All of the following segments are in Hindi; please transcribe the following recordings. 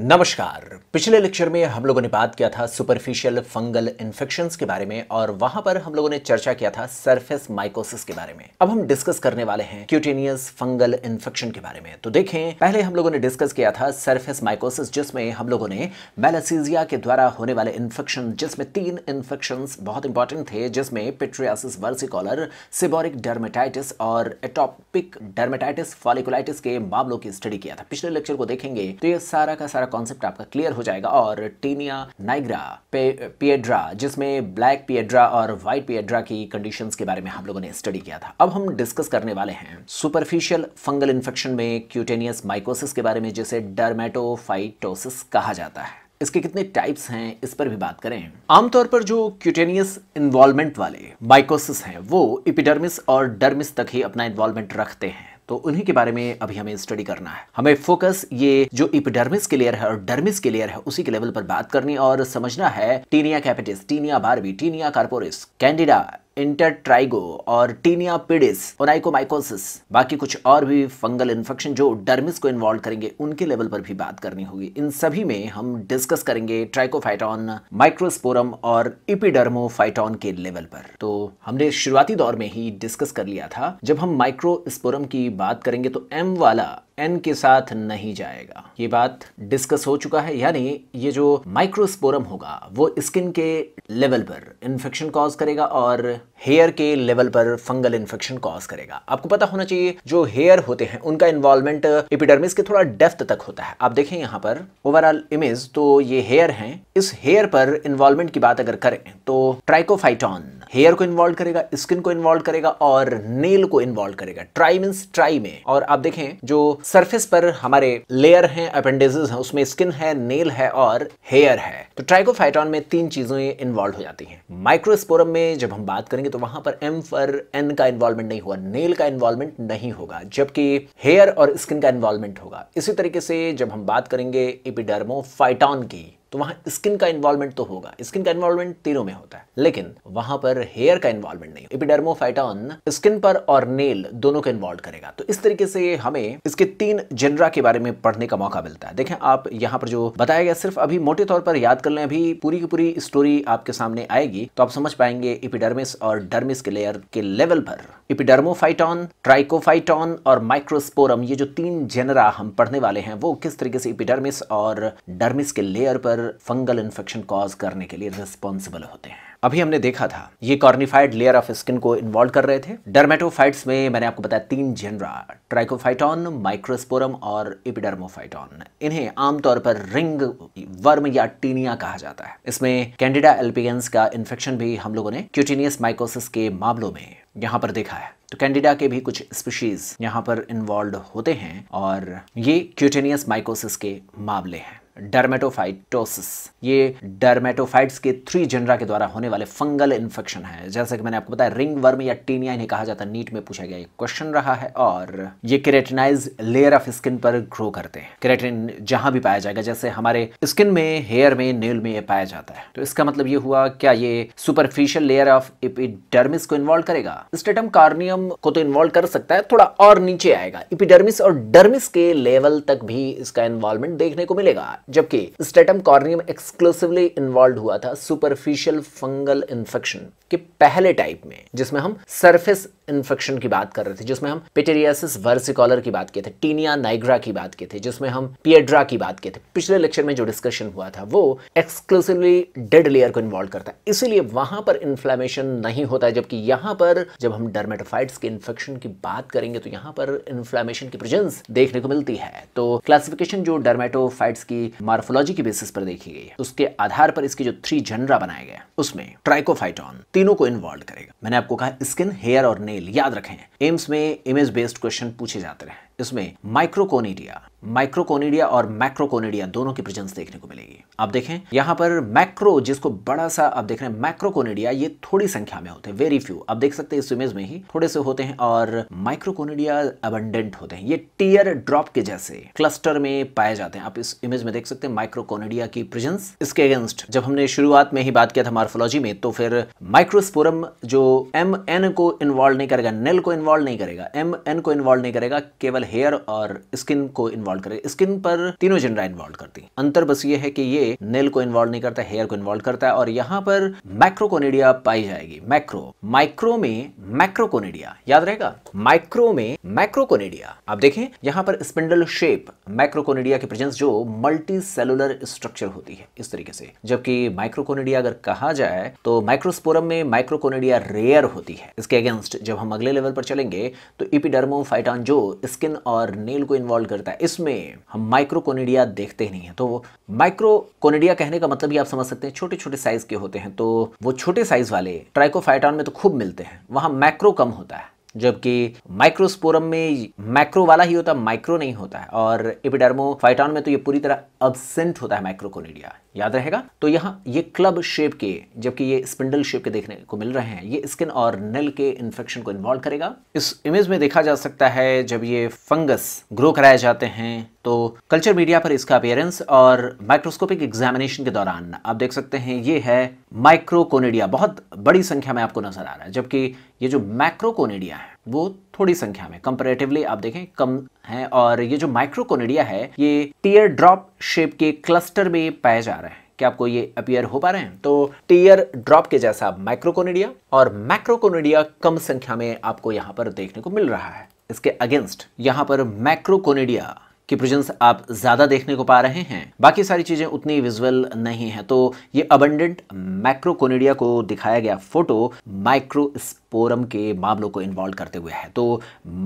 नमस्कार पिछले लेक्चर में हम लोगों ने बात किया था सुपरफिशियल फंगल इन्फेक्शन के बारे में और वहां पर हम लोगों ने चर्चा किया था सरफेस माइकोसिस के बारे में अब हम डिस्कस करने वाले हैं क्यूटेनियस फंगल इन्फेक्शन के बारे में तो देखें पहले हम लोगों ने डिस्कस किया था सरफेस माइकोसिस जिसमें हम लोगों ने मेलासीजिया के द्वारा होने वाले इन्फेक्शन जिसमें तीन इन्फेक्शन बहुत इंपॉर्टेंट थे जिसमें पिट्रियासिस वर्सिकॉलर सिबोरिक डर्मेटाइटिस और एटोपिक डर्मेटाइटिस फॉलिकुलाइटिस के मामलों की स्टडी किया था पिछले लेक्चर को देखेंगे तो ये सारा का सारा सारा कॉन्सेप्ट आपका क्लियर हो जाएगा और टीनिया नाइग्रा पिएड्रा जिसमें ब्लैक पिएड्रा और व्हाइट पिएड्रा की कंडीशंस के बारे में हम लोगों ने स्टडी किया था अब हम डिस्कस करने वाले हैं सुपरफिशियल फंगल इन्फेक्शन में क्यूटेनियस माइकोसिस के बारे में जिसे डरमेटोफाइटोसिस कहा जाता है इसके कितने टाइप्स हैं इस पर भी बात करें आमतौर पर जो क्यूटेनियस इन्वॉल्वमेंट वाले माइकोसिस हैं वो इपिडर्मिस और डर्मिस तक ही अपना इन्वॉल्वमेंट रखते हैं तो उन्हीं के बारे में अभी हमें स्टडी करना है हमें फोकस ये जो इपडर्मिस के लेयर है और डर्मिस के लेयर है उसी के लेवल पर बात करनी और समझना है tinea capitis tinea barbae tinea corporis candida intertrigo और टीनिया पिडिस ओनाइकोमाइकोसिस बाकी कुछ और भी फंगल इन्फेक्शन जो डर्मिस को इन्वॉल्व करेंगे उनके लेवल पर भी बात करनी होगी इन सभी में हम डिस्कस करेंगे ट्राइकोफाइटॉन माइक्रोस्पोरम और इपिडर्मोफाइटॉन के लेवल पर तो हमने शुरुआती दौर में ही डिस्कस कर लिया था जब हम माइक्रोस्पोरम की बात करेंगे तो एम वाला एन के साथ नहीं जाएगा ये बात डिस्कस हो चुका है यानी ये जो माइक्रोस्पोरम होगा वो स्किन के लेवल पर इन्फेक्शन कॉज करेगा और हेयर के लेवल पर फंगल इन्फेक्शन कॉज करेगा आपको पता होना चाहिए जो हेयर होते हैं उनका इन्वॉल्वमेंट इपिडर्मिस के थोड़ा डेफ्थ तक होता है आप देखें यहाँ पर ओवरऑल इमेज तो ये हेयर हैं इस हेयर पर इन्वॉल्वमेंट की बात अगर करें तो ट्राइकोफाइटॉन हेयर को इन्वॉल्व करेगा स्किन को इन्वॉल्व करेगा और नेल को इन्वॉल्व करेगा ट्राई मीन ट्राई में और आप देखें जो सरफेस पर हमारे लेयर हैं अपेंडेजेस हैं उसमें स्किन है नेल है और हेयर है तो ट्राइकोफाइटॉन में तीन चीजें इन्वॉल्व हो जाती हैं माइक्रोस्पोरम में जब हम बात करें करेंगे तो वहां पर एम फॉर एन का इन्वॉल्वमेंट नहीं हुआ नेल का इन्वॉल्वमेंट नहीं होगा जबकि हेयर और स्किन का इन्वॉल्वमेंट होगा इसी तरीके से जब हम बात करेंगे एपिडर्मोफाइटॉन की तो वहां स्किन का इन्वॉल्वमेंट तो होगा स्किन का इन्वॉल्वमेंट तीनों में होता है लेकिन वहां पर हेयर का इन्वॉल्वमेंट नहीं एपिडर्मोफाइटॉन स्किन पर और नेल दोनों को इन्वॉल्व करेगा तो इस तरीके से हमें इसके तीन जेनरा के बारे में पढ़ने का मौका मिलता है देखें आप यहाँ पर जो बताया गया सिर्फ अभी मोटे तौर पर याद कर लें अभी पूरी की पूरी स्टोरी आपके सामने आएगी तो आप समझ पाएंगे इपिडर्मिस और डर्मिस के लेयर के लेवल पर इपिडर्मोफाइटॉन ट्राइकोफाइटॉन और माइक्रोस्पोरम ये जो तीन जेनरा हम पढ़ने वाले हैं वो किस तरीके से इपिडर्मिस और डर्मिस के लेयर पर अंदर फंगल इन्फेक्शन कॉज करने के लिए रिस्पॉन्सिबल होते हैं अभी हमने देखा था ये कॉर्निफाइड लेयर ऑफ स्किन को इन्वॉल्व कर रहे थे डर्मेटोफाइट्स में मैंने आपको बताया तीन जेनरा ट्राइकोफाइटॉन माइक्रोस्पोरम और इपिडर्मोफाइटॉन इन्हें आमतौर पर रिंग वर्म या टीनिया कहा जाता है इसमें कैंडिडा एल्पिगेंस का इन्फेक्शन भी हम लोगों ने क्यूटीनियस माइकोसिस के मामलों में यहाँ पर देखा है तो कैंडिडा के भी कुछ स्पीशीज यहाँ पर इन्वॉल्व होते हैं और ये क्यूटेनियस माइकोसिस के मामले हैं डर्मेटोफाइटोसिस ये डर्मेटोफाइट्स के थ्री जनरा के द्वारा होने वाले फंगल इन्फेक्शन है जैसे कि मैंने आपको बताया रिंग वर्म या टीनिया इन्हें कहा जाता है नीट में पूछा गया एक क्वेश्चन रहा है और ये केरेटिनाइज लेयर ऑफ स्किन पर ग्रो करते हैं केरेटिन जहां भी पाया जाएगा जैसे हमारे स्किन में हेयर में नेल में ये पाया जाता है तो इसका मतलब ये हुआ क्या ये सुपरफिशियल लेयर ऑफ इपिडर्मिस को इन्वॉल्व करेगा स्टेटम कार्नियम को तो इन्वॉल्व कर सकता है थोड़ा और नीचे आएगा इपिडर्मिस और डर्मिस के लेवल तक भी इसका इन्वॉल्वमेंट देखने को मिलेगा जबकि स्टेटम कॉर्नियम एक्सक्लूसिवली इन्वॉल्व हुआ था सुपरफिशियल फंगल इन्फेक्शन के पहले टाइप में जिसमें हम सरफेस इन्फेक्शन की बात कर रहे थे जिसमें हम पिटेरियासिस वर्सिकॉलर की बात किए थे टीनिया नाइग्रा की बात किए थे जिसमें हम पियड्रा की बात किए थे पिछले लेक्चर में जो डिस्कशन हुआ था वो एक्सक्लूसिवली डेड लेयर को इन्वॉल्व करता है इसीलिए वहां पर इन्फ्लामेशन नहीं होता है जबकि यहां पर जब हम डर्मेटोफाइट्स के इन्फेक्शन की बात करेंगे तो यहां पर इन्फ्लामेशन की प्रेजेंस देखने को मिलती है तो क्लासिफिकेशन जो डर्मेटोफाइट्स की मार्फोलॉजी के बेसिस पर देखी गई उसके आधार पर इसकी जो थ्री जनरा बनाया गया उसमें ट्राइकोफाइटॉन तीनों को इन्वॉल्व करेगा मैंने आपको कहा स्किन हेयर और नेल मेल याद रखें एम्स में इमेज बेस्ड क्वेश्चन पूछे जाते रहे इसमें माइक्रोकोनीडिया माइक्रोकोनिडिया और मैक्रोकोनिडिया दोनों की प्रेजेंस देखने को मिलेगी आप देखें यहां पर मैक्रो जिसको बड़ा सा आप देख रहे हैं मैक्रोकोनिडिया ये थोड़ी संख्या में होते हैं वेरी फ्यू आप देख सकते हैं इस इमेज में ही थोड़े से होते हैं और माइक्रोकोनिडिया अबंडेंट होते हैं ये टीयर ड्रॉप के जैसे क्लस्टर में पाए जाते हैं आप इस इमेज में देख सकते हैं माइक्रोकोनिडिया की प्रेजेंस इसके अगेंस्ट जब हमने शुरुआत में ही बात किया था मार्फोलॉजी में तो फिर माइक्रोस्पोरम जो एम एन को इन्वॉल्व नहीं करेगा नेल को इन्वॉल्व नहीं करेगा एम एन को इन्वॉल्व नहीं करेगा केवल हेयर और स्किन को इन्वॉल्व इन्वॉल्व करे स्किन पर तीनों जेंडर इन्वॉल्व करती है अंतर बस ये है कि ये नेल को इन्वॉल्व नहीं करता हेयर को इन्वॉल्व करता है और यहाँ पर मैक्रोकोनेडिया पाई जाएगी मैक्रो माइक्रो में मैक्रोकोनेडिया याद रहेगा माइक्रो में मैक्रोकोनेडिया आप देखें यहाँ पर स्पिंडल शेप मैक्रोकोनेडिया की प्रेजेंस जो मल्टी सेलुलर स्ट्रक्चर होती है इस तरीके से जबकि माइक्रोकोनेडिया अगर कहा जाए तो माइक्रोस्पोरम में माइक्रोकोनेडिया रेयर होती है इसके अगेंस्ट जब हम अगले लेवल पर चलेंगे तो इपिडर्मो फाइटॉन जो स्किन और नेल को इन्वॉल्व करता है इस में हम माइक्रोकोनिडिया देखते ही नहीं है तो माइक्रोकोनिडिया कहने का मतलब ये आप समझ सकते हैं छोटे छोटे साइज के होते हैं तो वो छोटे साइज वाले ट्राइकोफाइटॉन में तो खूब मिलते हैं वहां मैक्रो कम होता है जबकि माइक्रोस्पोरम में माइक्रो वाला ही होता है माइक्रो नहीं होता है और फाइटॉन में तो ये पूरी तरह अब्सेंट होता है माइक्रोकोनिडिया याद रहेगा तो यहाँ ये क्लब शेप के जबकि ये स्पिंडल शेप के देखने को मिल रहे हैं ये स्किन और नल के इन्फेक्शन को इन्वॉल्व करेगा इस इमेज में देखा जा सकता है जब ये फंगस ग्रो कराए जाते हैं तो कल्चर मीडिया पर इसका अपेयरेंस और माइक्रोस्कोपिक एग्जामिनेशन के दौरान आप देख सकते हैं ये है माइक्रोकोनेडिया बहुत बड़ी संख्या में आपको नजर आ रहा है जबकि ये जो मैक्रोकोनेडिया है वो थोड़ी संख्या में कंपेरेटिवली आप देखें कम है और ये जो माइक्रोकोनेडिया है ये टीयर ड्रॉप शेप के क्लस्टर में पाए जा रहे हैं क्या आपको ये अपियर हो पा रहे हैं तो टीयर ड्रॉप के जैसा माइक्रोकोनेडिया और मैक्रोकोनेडिया कम संख्या में आपको यहां पर देखने को मिल रहा है इसके अगेंस्ट यहां पर मैक्रोकोनेडिया कि प्रेजेंस आप ज़्यादा देखने को पा रहे हैं बाकी सारी चीज़ें उतनी विजुअल नहीं है तो ये अबंडेंट मैक्रोकोनिडिया को दिखाया गया फोटो माइक्रोस्पोरम के मामलों को इन्वॉल्व करते हुए है तो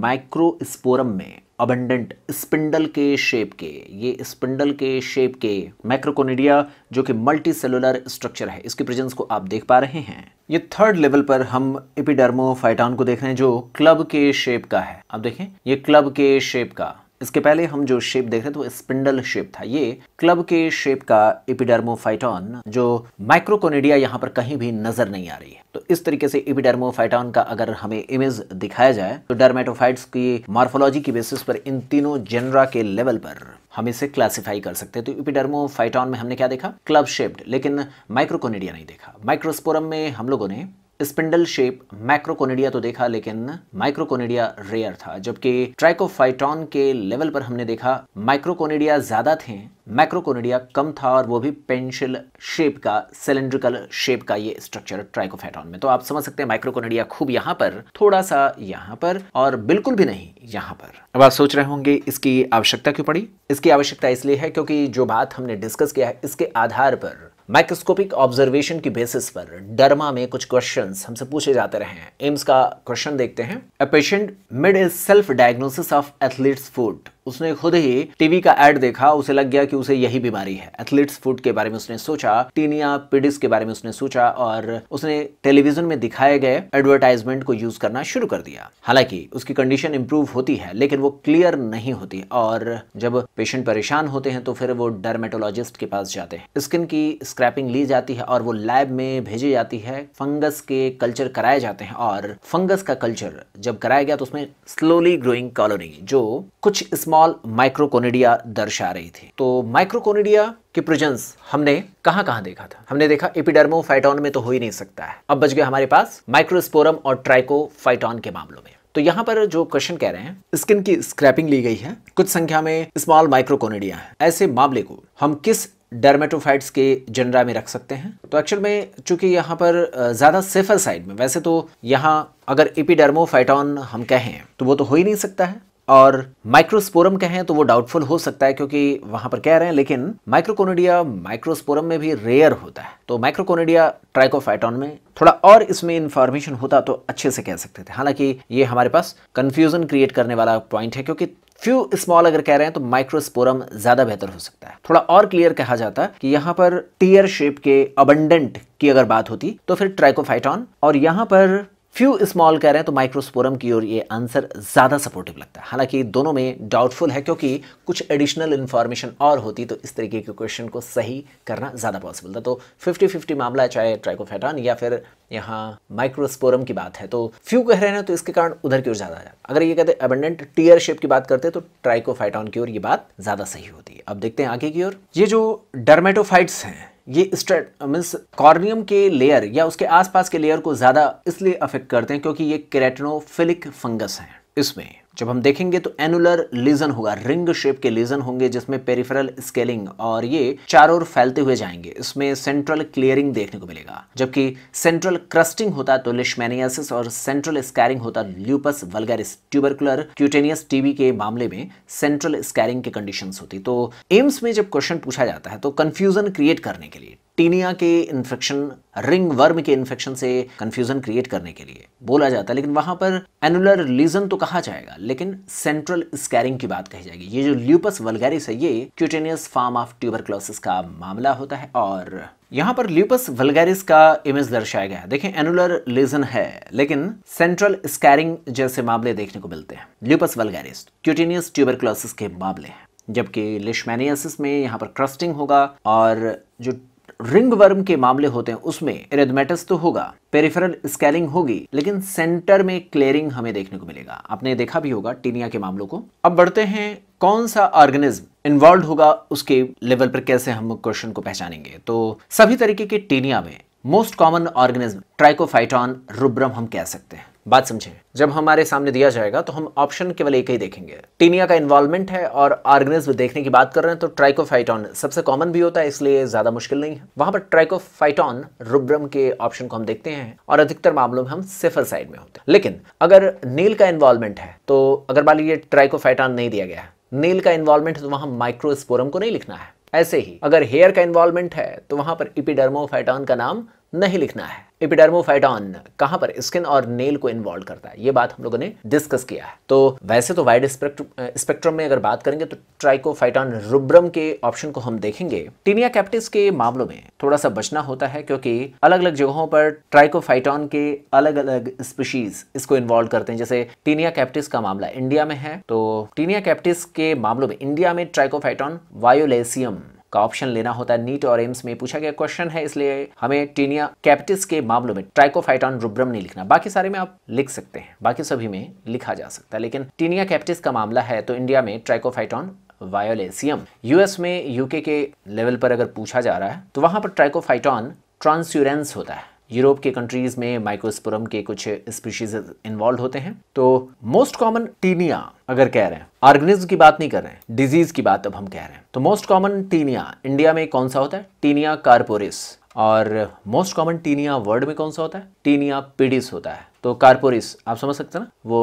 माइक्रोस्पोरम में अबंडेंट स्पिंडल के शेप के ये स्पिंडल के शेप के मैक्रोकोनिडिया जो कि मल्टी सेलुलर स्ट्रक्चर है इसके प्रेजेंस को आप देख पा रहे हैं ये थर्ड लेवल पर हम एपिडर्मोफाइटॉन को देख रहे हैं जो क्लब के शेप का है आप देखें ये क्लब के शेप का इसके पहले हम जो शेप देख रहे थे वो स्पिंडल शेप था ये क्लब के शेप का इपिडर्मोफाइटॉन जो माइक्रोकोनिडिया यहाँ पर कहीं भी नजर नहीं आ रही है तो इस तरीके से इपिडर्मोफाइटॉन का अगर हमें इमेज दिखाया जाए तो डर्मेटोफाइट्स की मार्फोलॉजी की बेसिस पर इन तीनों जेनरा के लेवल पर हम इसे क्लासिफाई कर सकते हैं तो इपिडर्मोफाइटॉन में हमने क्या देखा क्लब शेप्ड लेकिन माइक्रोकोनिडिया नहीं देखा माइक्रोस्पोरम में हम लोगों ने स्पिंडल शेप मैक्रोकोनिडिया तो देखा लेकिन माइक्रोकोनिडिया रेयर था जबकि ट्राइकोफाइटॉन के लेवल पर हमने देखा माइक्रोकोनिडिया ज्यादा थे माइक्रोकोनिडिया कम था और वो भी पेंशिल शेप का सिलेंड्रिकल शेप का ये स्ट्रक्चर ट्राइकोफाइटॉन में तो आप समझ सकते हैं माइक्रोकोनिडिया खूब यहां पर थोड़ा सा यहां पर और बिल्कुल भी नहीं यहां पर अब आप सोच रहे होंगे इसकी आवश्यकता क्यों पड़ी इसकी आवश्यकता इसलिए है क्योंकि जो बात हमने डिस्कस किया है इसके आधार पर माइक्रोस्कोपिक ऑब्जर्वेशन की बेसिस पर डरमा में कुछ क्वेश्चंस हमसे पूछे जाते रहे हैं एम्स का क्वेश्चन देखते हैं a patient made his self diagnosis of athlete's foot उसने खुद ही टीवी का एड देखा उसे लग गया कि उसे यही बीमारी है एथलीट्स फूड के बारे में उसने सोचा टीनिया पिडिस के बारे में उसने सोचा और उसने टेलीविजन में दिखाए गए एडवर्टाइजमेंट को यूज करना शुरू कर दिया हालांकि उसकी कंडीशन इंप्रूव होती है लेकिन वो क्लियर नहीं होती और जब पेशेंट परेशान होते हैं तो फिर वो डर्मेटोलॉजिस्ट के पास जाते हैं स्किन की स्क्रैपिंग ली जाती है और वो लैब में भेजी जाती है फंगस के कल्चर कराए जाते हैं और फंगस का कल्चर जब कराया गया तो उसमें स्लोली ग्रोइंग कॉलोनी जो कुछ इसमें स्मॉल माइक्रोकोनिडिया दर्शा रही थी तो माइक्रोकोनिडिया के प्रेजेंस हमने कहां कहां देखा था हमने देखा एपिडर्मोफाइटॉन में तो हो ही नहीं सकता है अब बच गया हमारे पास माइक्रोस्पोरम और ट्राइकोफाइटॉन के मामलों में तो यहाँ पर जो क्वेश्चन कह रहे हैं स्किन की स्क्रैपिंग ली गई है कुछ संख्या में स्मॉल माइक्रोकोनिडिया है ऐसे मामले को हम किस डर्मेटोफाइट्स के जनरा में रख सकते हैं तो एक्चुअल में चूंकि यहाँ पर ज़्यादा सेफर साइड में वैसे तो यहाँ अगर इपीडर्मोफाइटॉन हम कहें तो वो तो हो ही नहीं सकता है और माइक्रोस्पोरम कहें तो वो डाउटफुल हो सकता है क्योंकि वहां पर कह रहे हैं लेकिन माइक्रोकोनिडिया माइक्रोस्पोरम में भी रेयर होता है तो माइक्रोकोनिडिया ट्राइकोफाइटॉन में थोड़ा और इसमें इंफॉर्मेशन होता तो अच्छे से कह सकते थे हालांकि ये हमारे पास कंफ्यूजन क्रिएट करने वाला पॉइंट है क्योंकि फ्यू स्मॉल अगर कह रहे हैं तो माइक्रोस्पोरम ज्यादा बेहतर हो सकता है थोड़ा और क्लियर कहा जाता कि यहाँ पर टीयर शेप के अबंडेंट की अगर बात होती तो फिर ट्राइकोफाइटॉन और यहाँ पर फ्यू स्मॉल कह रहे हैं तो माइक्रोस्पोरम की ओर ये आंसर ज़्यादा सपोर्टिव लगता है हालांकि दोनों में डाउटफुल है क्योंकि कुछ एडिशनल इन्फॉर्मेशन और होती तो इस तरीके के क्वेश्चन को सही करना ज़्यादा पॉसिबल था तो 50 50 मामला है चाहे ट्राइकोफेटान या फिर यहाँ माइक्रोस्पोरम की बात है तो फ्यू कह रहे हैं तो इसके कारण उधर की ओर ज़्यादा जाए अगर ये कहते अबेंडेंट टीयर शेप की बात करते तो ट्राइकोफाइटॉन की ओर ये बात ज़्यादा सही होती है अब देखते हैं आगे की ओर ये जो डर्मेटोफाइट्स हैं ये स्ट्रेट मीन्स कॉर्नियम के लेयर या उसके आसपास के लेयर को ज़्यादा इसलिए अफेक्ट करते हैं क्योंकि ये क्रेटनोफिलिक फंगस है इसमें जब हम देखेंगे तो एनुलर लीजन होगा रिंग शेप के लीजन होंगे जिसमें पेरिफेरल स्केलिंग और ये चारों ओर फैलते हुए जाएंगे इसमें सेंट्रल क्लियरिंग देखने को मिलेगा जबकि सेंट्रल क्रस्टिंग होता तो लिशमेनियासिस और सेंट्रल स्कैरिंग होता lupus vulgaris tubercular cutaneous TB के मामले में सेंट्रल स्कैरिंग की कंडीशन होती तो एम्स में जब क्वेश्चन पूछा जाता है तो कंफ्यूजन क्रिएट करने के लिए टीनिया के इन्फेक्शन रिंग वर्म के इन्फेक्शन से कंफ्यूजन क्रिएट करने के लिए बोला जाता है लेकिन वहां पर एनुलर लीजन तो कहा जाएगा लेकिन सेंट्रल स्कैरिंग की बात कही जाएगी ये जो ल्यूपस वलगैरिस है ये क्यूटेनियस फॉर्म ऑफ ट्यूबरक्लोसिस का मामला होता है और यहाँ पर ल्यूपस वलगैरिस का इमेज दर्शाया गया है देखें एनुलर लेजन है लेकिन सेंट्रल स्कैरिंग जैसे मामले देखने को मिलते हैं ल्यूपस वलगैरिस क्यूटेनियस ट्यूबरक्लोसिस के मामले हैं जबकि लिशमैनियसिस में यहाँ पर क्रस्टिंग होगा और जो रिंग वर्म के मामले होते हैं उसमें एरेडमेटस तो होगा पेरिफेरल स्केलिंग होगी लेकिन सेंटर में क्लियरिंग हमें देखने को मिलेगा आपने देखा भी होगा टीनिया के मामलों को अब बढ़ते हैं कौन सा ऑर्गेनिज्म इन्वॉल्व होगा उसके लेवल पर कैसे हम क्वेश्चन को पहचानेंगे तो सभी तरीके के टीनिया में most common organism trichophyton rubrum हम कह सकते हैं बात समझें जब हमारे सामने दिया जाएगा तो हम ऑप्शन केवल एक ही देखेंगे टीनिया का इन्वॉल्वमेंट है और ऑर्गेनिज्म देखने की बात कर रहे हैं तो ट्राइकोफाइटॉन सबसे कॉमन भी होता है इसलिए ज्यादा मुश्किल नहीं है वहां पर ट्राइकोफाइटॉन रुब्रम के ऑप्शन को हम देखते हैं और अधिकतर मामलों में हम सिफर साइड में होते हैं लेकिन अगर नील का इन्वॉल्वमेंट है तो अगर मान लीजिए ट्राइकोफाइटॉन नहीं दिया गया है नील का इन्वॉल्वमेंट है तो वहां माइक्रोस्पोरम को नहीं लिखना है ऐसे ही अगर हेयर का इन्वॉल्वमेंट है तो वहां पर इपिडर्मोफाइटॉन का नाम नहीं लिखना है एपिडर्मोफाइटॉन कहां पर स्किन और नेल को इन्वॉल्व करता है ये बात हम लोगों ने डिस्कस किया है तो वैसे तो वाइड स्पेक्ट्रम में अगर बात करेंगे तो ट्राइकोफाइटॉन रुब्रम के ऑप्शन को हम देखेंगे टीनिया कैप्टिस के मामलों में थोड़ा सा बचना होता है क्योंकि अलग अलग जगहों पर ट्राइकोफाइटॉन के अलग अलग स्पीशीज इसको इन्वॉल्व करते हैं जैसे टीनिया कैप्टिस का मामला इंडिया में है तो टीनिया कैप्टिस के मामलों में इंडिया में ट्राइकोफाइटॉन वायोलेसियम का ऑप्शन लेना होता है नीट और एम्स में पूछा गया क्वेश्चन है इसलिए हमें टीनिया कैप्टिस के मामलों में ट्राइकोफाइटॉन रुब्रम नहीं लिखना बाकी सारे में आप लिख सकते हैं बाकी सभी में लिखा जा सकता है लेकिन टीनिया कैप्टिस का मामला है तो इंडिया में ट्राइकोफाइटॉन वायोलेसियम यूएस में यूके के लेवल पर अगर पूछा जा रहा है तो वहां पर ट्राइकोफाइटॉन ट्रांस्यूरेंस होता है यूरोप के कंट्रीज में माइक्रोस्पोरम के कुछ स्पीशीज इन्वॉल्व होते हैं तो मोस्ट कॉमन टीनिया अगर कह रहे हैं ऑर्गेनिज्म की बात नहीं कर रहे हैं डिजीज की बात अब हम कह रहे हैं तो मोस्ट कॉमन टीनिया इंडिया में कौन सा होता है टीनिया कारपोरिस और मोस्ट कॉमन टीनिया वर्ल्ड में कौन सा होता है टीनिया पीडिस होता है तो कारपोरिस आप समझ सकते हैं ना वो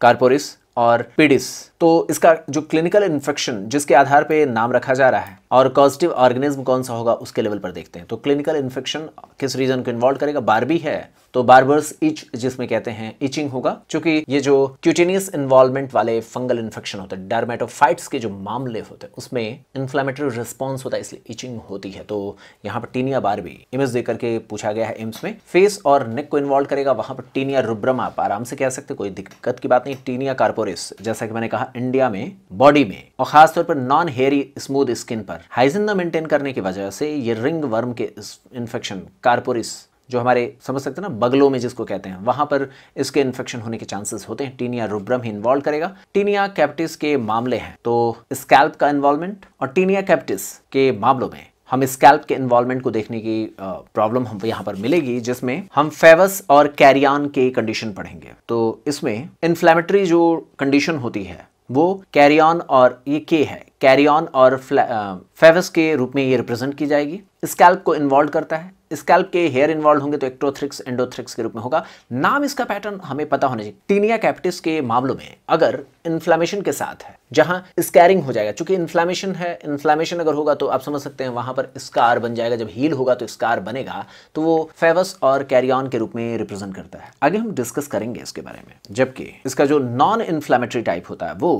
कारपोरिस और पीडिस तो इसका जो क्लिनिकल इन्फेक्शन जिसके आधार पे नाम रखा जा रहा है और कॉजिटिव ऑर्गेनिज्म कौन सा होगा उसके लेवल पर देखते हैं तो क्लिनिकल इन्फेक्शन किस रीजन को इन्वॉल्व करेगा बार भी है तो बार्बर्स इच जिसमें कहते हैं इचिंग होगा क्योंकि ये जो क्यूटेनियस इन्वॉल्वमेंट वाले फंगल इन्फेक्शन होते हैं डायरमेटोफाइट्स के जो मामले होते हैं उसमें इन्फ्लामेटरी रिस्पॉन्स होता है इसलिए इचिंग होती है तो यहाँ पर टीनिया बार भी इमेज देकर के पूछा गया है एम्स में फेस और नेक को इन्वॉल्व करेगा वहां पर टीनिया रुब्रम आप आराम से कह सकते कोई दिक्कत की बात नहीं टीनिया कार्पोरिस जैसा कि मैंने कहा इंडिया में बॉडी में और खासतौर पर नॉन हेरी स्मूथ स्किन पर हाइजिन मेंटेन करने की वजह से ये रिंग वर्म के इन्फेक्शन कार्पोरिस जो हमारे समझ सकते हैं ना बगलों में जिसको कहते हैं वहां पर इसके इन्फेक्शन होने के चांसेस होते हैं टीनिया रुब्रम ही इन्वॉल्व करेगा टीनिया कैप्टिस के मामले हैं तो स्कैल्प का इन्वॉल्वमेंट और टीनिया कैप्टिस के मामलों में हम स्कैल्प के इन्वॉल्वमेंट को देखने की प्रॉब्लम हम यहाँ पर मिलेगी जिसमें हम फेवस और कैरियन के कंडीशन पढ़ेंगे तो इसमें इन्फ्लेमेटरी जो कंडीशन होती है वो कैरियन और ये के है कैरी ऑन और फेवस के रूप में ये रिप्रेजेंट की जाएगी स्कैल्प को इन्वॉल्व करता है स्कैल्प के हेयर इन्वॉल्व होंगे तो एक्ट्रोथ्रिक्स एंडोथ्रिक्स के रूप में होगा नाम इसका पैटर्न हमें पता होना चाहिए टीनिया कैप्टिस के मामलों में अगर इन्फ्लामेशन के साथ है जहां स्कैरिंग हो जाएगा क्योंकि इन्फ्लामेशन है इन्फ्लामेशन अगर होगा तो आप समझ सकते हैं वहां पर स्कार बन जाएगा जब हील होगा तो स्कार बनेगा तो वो फेवस और कैरियन के रूप में रिप्रेजेंट करता है आगे हम डिस्कस करेंगे इसके बारे में जबकि इसका जो नॉन इन्फ्लामेटरी टाइप होता है वो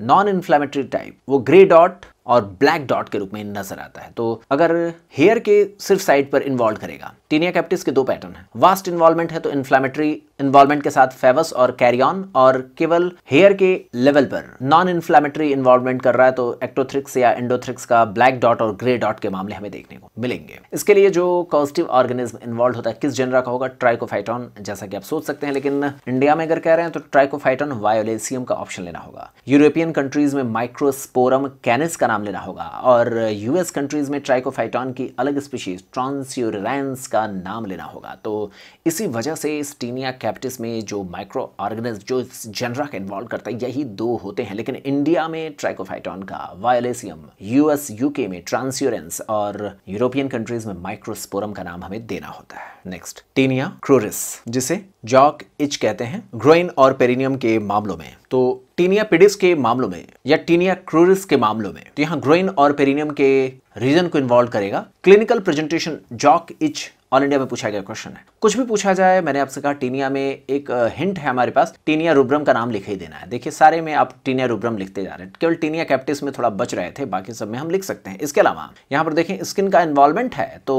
नॉन इन्फ्लेमेटरी टाइप वो ग्रे डॉट और ब्लैक डॉट के रूप में नजर आता है तो अगर हेयर के सिर्फ साइड पर इन्वॉल्व करेगा टीनिया कैप्टिस के दो पैटर्न है वास्ट इन्वॉल्वमेंट है तो इन्फ्लामेटरी इन्वॉल्वमेंट के साथ फेवस और कैरियन और केवल हेयर के लेवल पर नॉन इन्फ्लामेटरी इन्वॉल्वमेंट कर रहा है तो एक्टोथ्रिक्स या एंडोथ्रिक्स का ब्लैक डॉट और ग्रे डॉट के मामले हमें देखने को मिलेंगे इसके लिए जो कॉजिटिव ऑर्गेनिज्म इन्वॉल्व होता है किस जनरा का होगा ट्राइकोफाइटॉन जैसा कि आप सोच सकते हैं लेकिन इंडिया में अगर कह रहे हैं तो ट्राइकोफाइटॉन वायोलेसियम का ऑप्शन लेना होगा यूरोपियन कंट्रीज में माइक्रोस्पोरम कैनिस का नाम लेना होगा और यूएस कंट्रीज़ में ट्राइकोफाइटॉन की अलग स्पीशीज ट्रांसयूरलायंस का नाम लेना होगा तो इसी वजह से स्टीनिया कैप्टिस में जो माइक्रो ऑर्गेनिज जो इस जनरा का इन्वॉल्व करता है यही दो होते हैं लेकिन इंडिया में ट्राइकोफाइटॉन का वायलेसियम यूएस यूके में ट्रांसयूरेंस और यूरोपियन कंट्रीज में माइक्रोस्पोरम का नाम हमें देना होता है नेक्स्ट टीनिया क्रोरिस जिसे जॉक इच कहते हैं ग्रोइन और पेरिनियम के मामलों में तो टीनिया पिडिस के मामलों में या टीनिया क्रूरिस के मामलों में तो यहाँ ग्रोइन और पेरिनियम के रीजन को इन्वॉल्व करेगा clinical presentation jock itch all India में पूछा गया क्वेश्चन है कुछ भी पूछा जाए मैंने आपसे कहा टीनिया में एक हिंट है हमारे पास टीनिया रूब्रम का नाम लिख ही देना है देखिए सारे में आप टीनिया रूब्रम लिखते जा रहे हैं केवल टीनिया कैप्टिस में थोड़ा बच रहे थे बाकी सब में हम लिख सकते हैं इसके अलावा यहाँ पर देखें स्किन का इन्वॉल्वमेंट है तो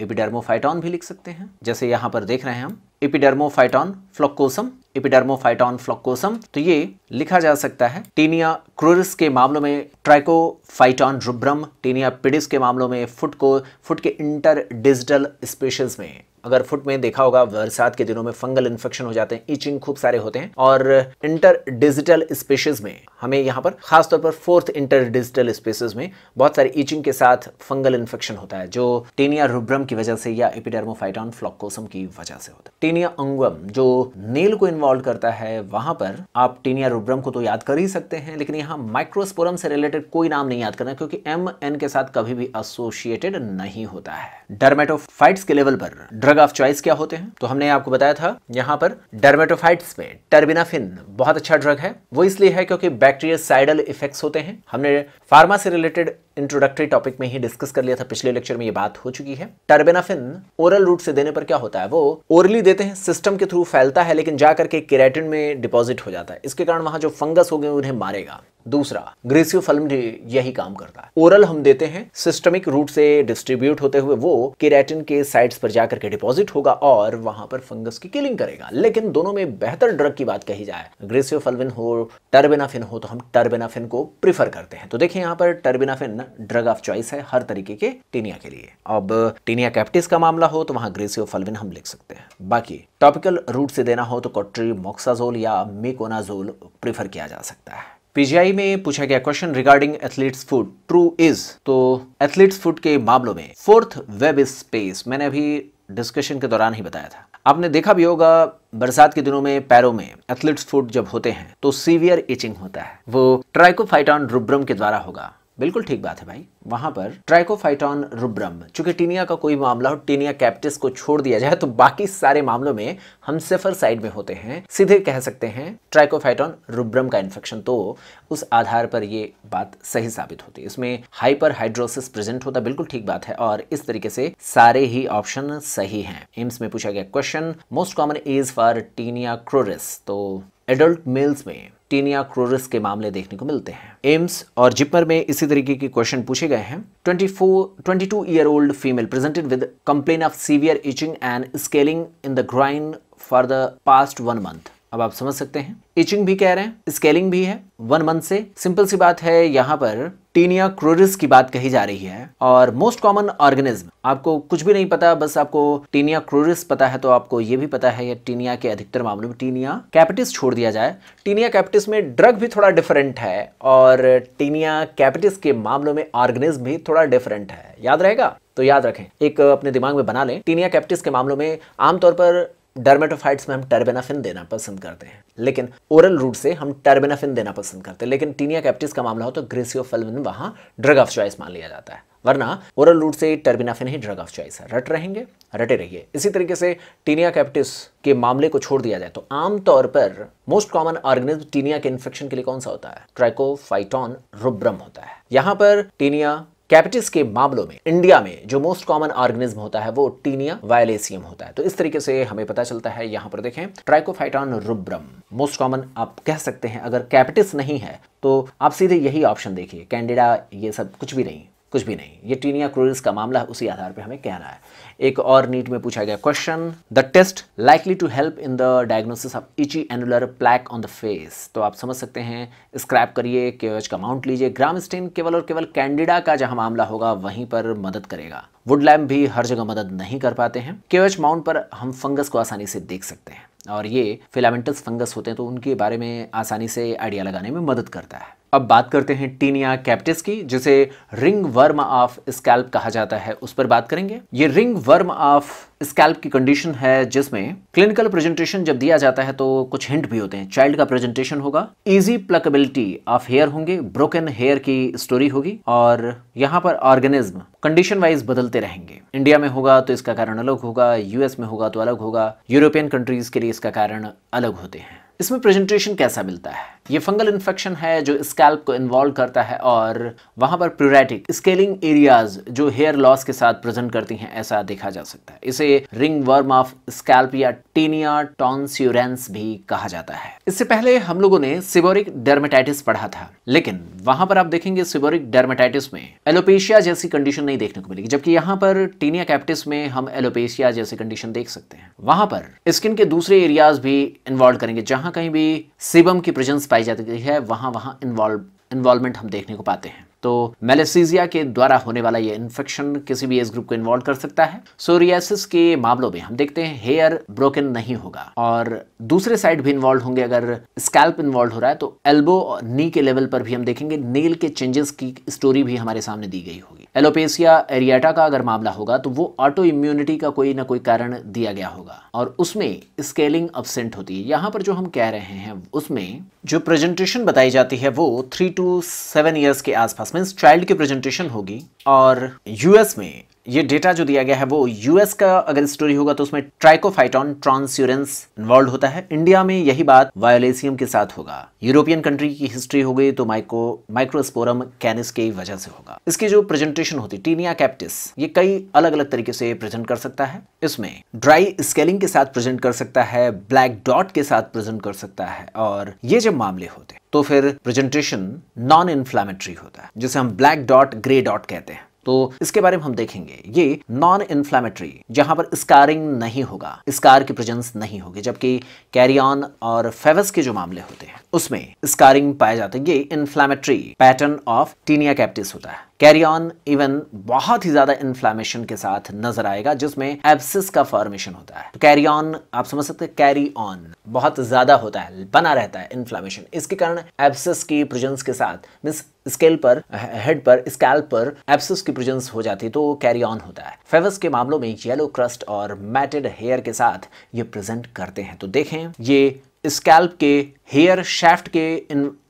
एपिडर्मोफाइटॉन भी लिख सकते हैं जैसे यहाँ पर देख रहे हैं हम एपिडर्मोफाइटॉन फ्लोकोसम एपिडर्मोफाइटॉन फ्लोकोसम तो ये लिखा जा सकता है टीनिया क्रूरिस के मामलों में ट्राइकोफाइटॉन रुब्रम टीनिया पिडिस के मामलों में फुट को फुट के इंटर डिजिटल स्पेशल में अगर फुट में देखा होगा बरसात के दिनों में फंगल इन्फेक्शन हो जाते हैं इचिंग खूब सारे होते हैं और इंटर डिजिटल स्पेशेज में हमें यहाँ पर खासतौर पर फोर्थ इंटर डिजिटल स्पेसेस में बहुत सारे इचिंग के साथ फंगल इन्फेक्शन होता है जो टेनिया रुब्रम की वजह से या एपिडर्मोफाइटॉन फ्लॉकोसम की वजह से होता है टेनिया अंगम जो नेल को इन्वॉल्व करता है वहां पर आप टेनिया रुब्रम को तो याद कर ही सकते हैं लेकिन यहाँ माइक्रोस्पोरम से रिलेटेड कोई नाम नहीं याद करना क्योंकि एम एन के साथ कभी भी एसोसिएटेड नहीं होता है डरमेटोफाइट्स के लेवल पर ड्रग ऑफ चॉइस क्या होते हैं तो हमने आपको बताया था यहाँ पर डर्मेटोफाइट्स में टर्बिनाफिन बहुत अच्छा ड्रग है वो इसलिए है क्योंकि बैक्टीरिया साइडल इफेक्ट्स होते हैं हमने फार्मा से रिलेटेड इंट्रोडक्टरी टॉपिक में ही डिस्कस कर लिया था पिछले लेक्चर में ये बात हो चुकी है टर्बेनाफिन ओरल रूट से देने पर क्या होता है वो ओरली देते हैं सिस्टम के थ्रू फैलता है लेकिन जाकर के केराटिन में डिपॉजिट हो जाता है इसके कारण वहां जो फंगस हो गए उन्हें मारेगा दूसरा ग्रेसियो फिल्म भी यही काम करता है ओरल हम देते हैं सिस्टमिक रूट से डिस्ट्रीब्यूट होते हुए वो केराटिन के साइट्स पर जाकर के डिपॉजिट होगा और वहां पर फंगस की किलिंग करेगा लेकिन दोनों में बेहतर ड्रग की बात कही जाए ग्रेसियो फल्विन हो टर्बेनाफिन हो तो हम टर्बेनाफिन को प्रिफर करते हैं तो देखिए यहाँ पर टर्बेनाफिन ड्रग ऑफ चॉइस है हर तरीके के टीनिया के लिए अब टीनिया कैप्टिस का मामला हो तो वहां ग्रेसियो फल्विन हम लिख सकते हैं बाकी टॉपिकल रूट से देना हो तो कॉट्री मोक्साजोल या मेकोनाजोल प्रिफर किया जा सकता है पीजीआई में पूछा गया question regarding athlete's foot true is तो एथलीट्स फूड के मामलों में फोर्थ वेब स्पेस मैंने अभी डिस्कशन के दौरान ही बताया था आपने देखा भी होगा बरसात के दिनों में पैरों में एथलीट्स फूड जब होते हैं तो सीवियर इचिंग होता है वो ट्राइकोफाइटॉन रुब्रम के द्वारा होगा बिल्कुल ठीक बात है भाई वहां पर ट्राइकोफाइटॉन रुब्रम चूंकि टीनिया का कोई मामला हो टीनिया कैप्टिस को छोड़ दिया जाए तो बाकी सारे मामलों में हम सिफर साइड में होते हैं सीधे कह सकते हैं ट्राइकोफाइटॉन रुब्रम का इन्फेक्शन तो उस आधार पर यह बात सही साबित होती है इसमें हाइपर हाइड्रोसिस प्रेजेंट होता बिल्कुल ठीक बात है और इस तरीके से सारे ही ऑप्शन सही हैं एम्स में पूछा गया question most common is for tinea cruris तो एडल्ट मेल्स में टीनिया क्रोरिस के मामले देखने को मिलते हैं एम्स और जिपर में इसी तरीके के क्वेश्चन पूछे गए हैं 24 22 year old female presented with complaint of severe itching and scaling in the groin for the past one month अब आप समझ सकते हैं इचिंग भी कह रहे हैं स्केलिंग भी है वन मंथ से सिंपल सी बात है यहाँ पर टीनिया क्रोरिस की बात कही जा रही है और मोस्ट कॉमन ऑर्गेनिज्म आपको कुछ भी नहीं पता बस आपको टीनिया क्रोरिस पता है तो आपको ये भी पता है ये टीनिया के अधिकतर मामलों में टीनिया कैपिटिस छोड़ दिया जाए टीनिया कैपिटिस में ड्रग भी थोड़ा डिफरेंट है और टीनिया कैपिटिस के मामलों में ऑर्गेनिज्म भी थोड़ा डिफरेंट है याद रहेगा तो याद रखें एक अपने दिमाग में बना लें टीनिया कैप्टिस के मामलों में आमतौर पर डर्मेटोफाइट्स में हम टर्बेनाफिन देना पसंद करते हैं लेकिन ओरल रूट से हम टर्बेनाफिन देना पसंद करते हैं लेकिन टीनिया कैप्टिस का मामला हो तो ग्रेसियोफेलविन वहाँ ड्रग ऑफ चॉइस मान लिया जाता है वरना ओरल रूट से टर्बिनाफिन ही ड्रग ऑफ चॉइस है रट रहेंगे रटे रहिए इसी तरीके से टीनिया कैप्टिस के मामले को छोड़ दिया जाए तो आमतौर पर मोस्ट कॉमन ऑर्गेनिज्म टीनिया के इन्फेक्शन के लिए कौन सा होता है ट्राइकोफाइटॉन रुब्रम होता है यहां पर टीनिया कैपिटिस के मामलों में इंडिया में जो मोस्ट कॉमन ऑर्गेनिज्म होता है वो टीनिया वायलेसियम होता है तो इस तरीके से हमें पता चलता है यहां पर देखें ट्राइकोफाइटॉन रुब्रम मोस्ट कॉमन आप कह सकते हैं अगर कैपिटिस नहीं है तो आप सीधे यही ऑप्शन देखिए कैंडिडा ये सब कुछ भी नहीं कुछ भी नहीं ये टीनिया क्रोरिस का मामला उसी आधार पर हमें कहना है एक और नीट में पूछा गया question the test likely to help in the diagnosis of itchy annular plaque on the face तो आप समझ सकते हैं स्क्रैप करिए केवच का माउंट लीजिए ग्राम स्टेन केवल और केवल कैंडिडा का जहां मामला होगा वहीं पर मदद करेगा वुड लैम्प भी हर जगह मदद नहीं कर पाते हैं केवच माउंट पर हम फंगस को आसानी से देख सकते हैं और ये फिलामेंटस फंगस होते हैं तो उनके बारे में आसानी से आइडिया लगाने में मदद करता है अब बात करते हैं टीनिया कैप्टिस की जिसे रिंग वर्म ऑफ स्कैल्प कहा जाता है उस पर बात करेंगे ये रिंग वर्म ऑफ स्कैल्प की कंडीशन है जिसमें क्लिनिकल प्रेजेंटेशन जब दिया जाता है तो कुछ हिंट भी होते हैं चाइल्ड का प्रेजेंटेशन होगा इजी प्लकबिलिटी ऑफ हेयर होंगे ब्रोकन हेयर की स्टोरी होगी और यहाँ पर ऑर्गेनिज्म कंडीशन वाइज बदलते रहेंगे इंडिया में होगा तो इसका कारण अलग होगा यूएस में होगा तो अलग होगा यूरोपियन कंट्रीज के लिए इसका कारण अलग होते हैं इसमें प्रेजेंटेशन कैसा मिलता है ये फंगल इन्फेक्शन है जो स्कैल्प को इन्वॉल्व करता है और वहाँ पर प्यूरेटिक स्केलिंग एरियाज जो हेयर लॉस के साथ प्रेजेंट करती हैं ऐसा देखा जा सकता है इसे रिंग वर्म ऑफ स्कैल्प या टीनिया टॉन्स्यूरेंस भी कहा जाता है इससे पहले हम लोगों ने सिबोरिक डर्मेटाइटिस पढ़ा था लेकिन वहां पर आप देखेंगे सिबोरिक डर्मेटाइटिस में एलोपेशिया जैसी कंडीशन नहीं देखने को मिलेगी जबकि यहाँ पर टीनिया कैप्टिस में हम एलोपेशिया जैसी कंडीशन देख सकते हैं वहां पर स्किन के दूसरे एरियाज भी इन्वॉल्व करेंगे जहां जहाँ कहीं भी सिबम की प्रेजेंस पाई जाती है वहाँ वहाँ इन्वॉल्व इन्वॉल्वमेंट हम देखने को पाते हैं तो मेलेसीजिया के द्वारा होने वाला ये इन्फेक्शन किसी भी एज ग्रुप को इन्वॉल्व कर सकता है सोरियासिस के मामलों में हम देखते हैं हेयर ब्रोकन नहीं होगा और दूसरे साइड भी इन्वॉल्व होंगे अगर स्कैल्प इन्वॉल्व हो रहा है तो एल्बो और नी के लेवल पर भी हम देखेंगे नेल के चेंजेस की स्टोरी भी हमारे सामने दी गई होगी एलोपेसिया एरियाटा का अगर मामला होगा तो वो ऑटो इम्यूनिटी का कोई ना कोई कारण दिया गया होगा और उसमें स्केलिंग अपसेंट होती है यहाँ पर जो हम कह रहे हैं उसमें जो प्रेजेंटेशन बताई जाती है वो थ्री टू सेवन ईयर्स के आसपास मीन्स चाइल्ड की प्रेजेंटेशन होगी और यूएस में ये डेटा जो दिया गया है वो यूएस का अगर स्टोरी होगा तो उसमें ट्राइकोफाइटॉन ट्रांसयूरेंस इन्वॉल्व होता है इंडिया में यही बात वायोलेसियम के साथ होगा यूरोपियन कंट्री की हिस्ट्री हो गई तो माइक्रो माइक्रोस्पोरम कैनिस की वजह से होगा इसकी जो प्रेजेंटेशन होती टीनिया कैप्टिस ये कई अलग अलग तरीके से प्रेजेंट कर सकता है इसमें ड्राई स्केलिंग के साथ प्रेजेंट कर सकता है ब्लैक डॉट के साथ प्रेजेंट कर सकता है और ये जब मामले होते तो फिर प्रेजेंटेशन नॉन इन्फ्लामेटरी होता है जिसे हम ब्लैक डॉट ग्रे डॉट कहते हैं तो इसके बारे में हम देखेंगे ये नॉन इन्फ्लामेटरी जहां पर स्कारिंग नहीं होगा स्कार की प्रेजेंस नहीं होगी जबकि कैरियन और फेवस के जो मामले होते हैं उसमें स्कारिंग पाए जाते हैं ये inflammatory pattern of tinea capitis होता है कैरियन इवन बहुत ही ज्यादा इन्फ्लामेशन के साथ नजर आएगा जिसमें एब्सिस का फॉर्मेशन होता है तो कैरियन आप समझ सकते हैं कैरी ऑन बहुत ज्यादा होता है बना रहता है इन्फ्लामेशन इसके कारण एब्सिस की प्रेजेंस के साथ मीन स्केल पर हेड पर स्कैल पर एप्सिस की प्रेजेंस हो जाती है तो कैरी ऑन होता है फेवस के मामलों में येलो क्रस्ट और मैटेड हेयर के साथ ये प्रेजेंट करते हैं तो देखें ये स्कैल्प के हेयर शेफ्ट के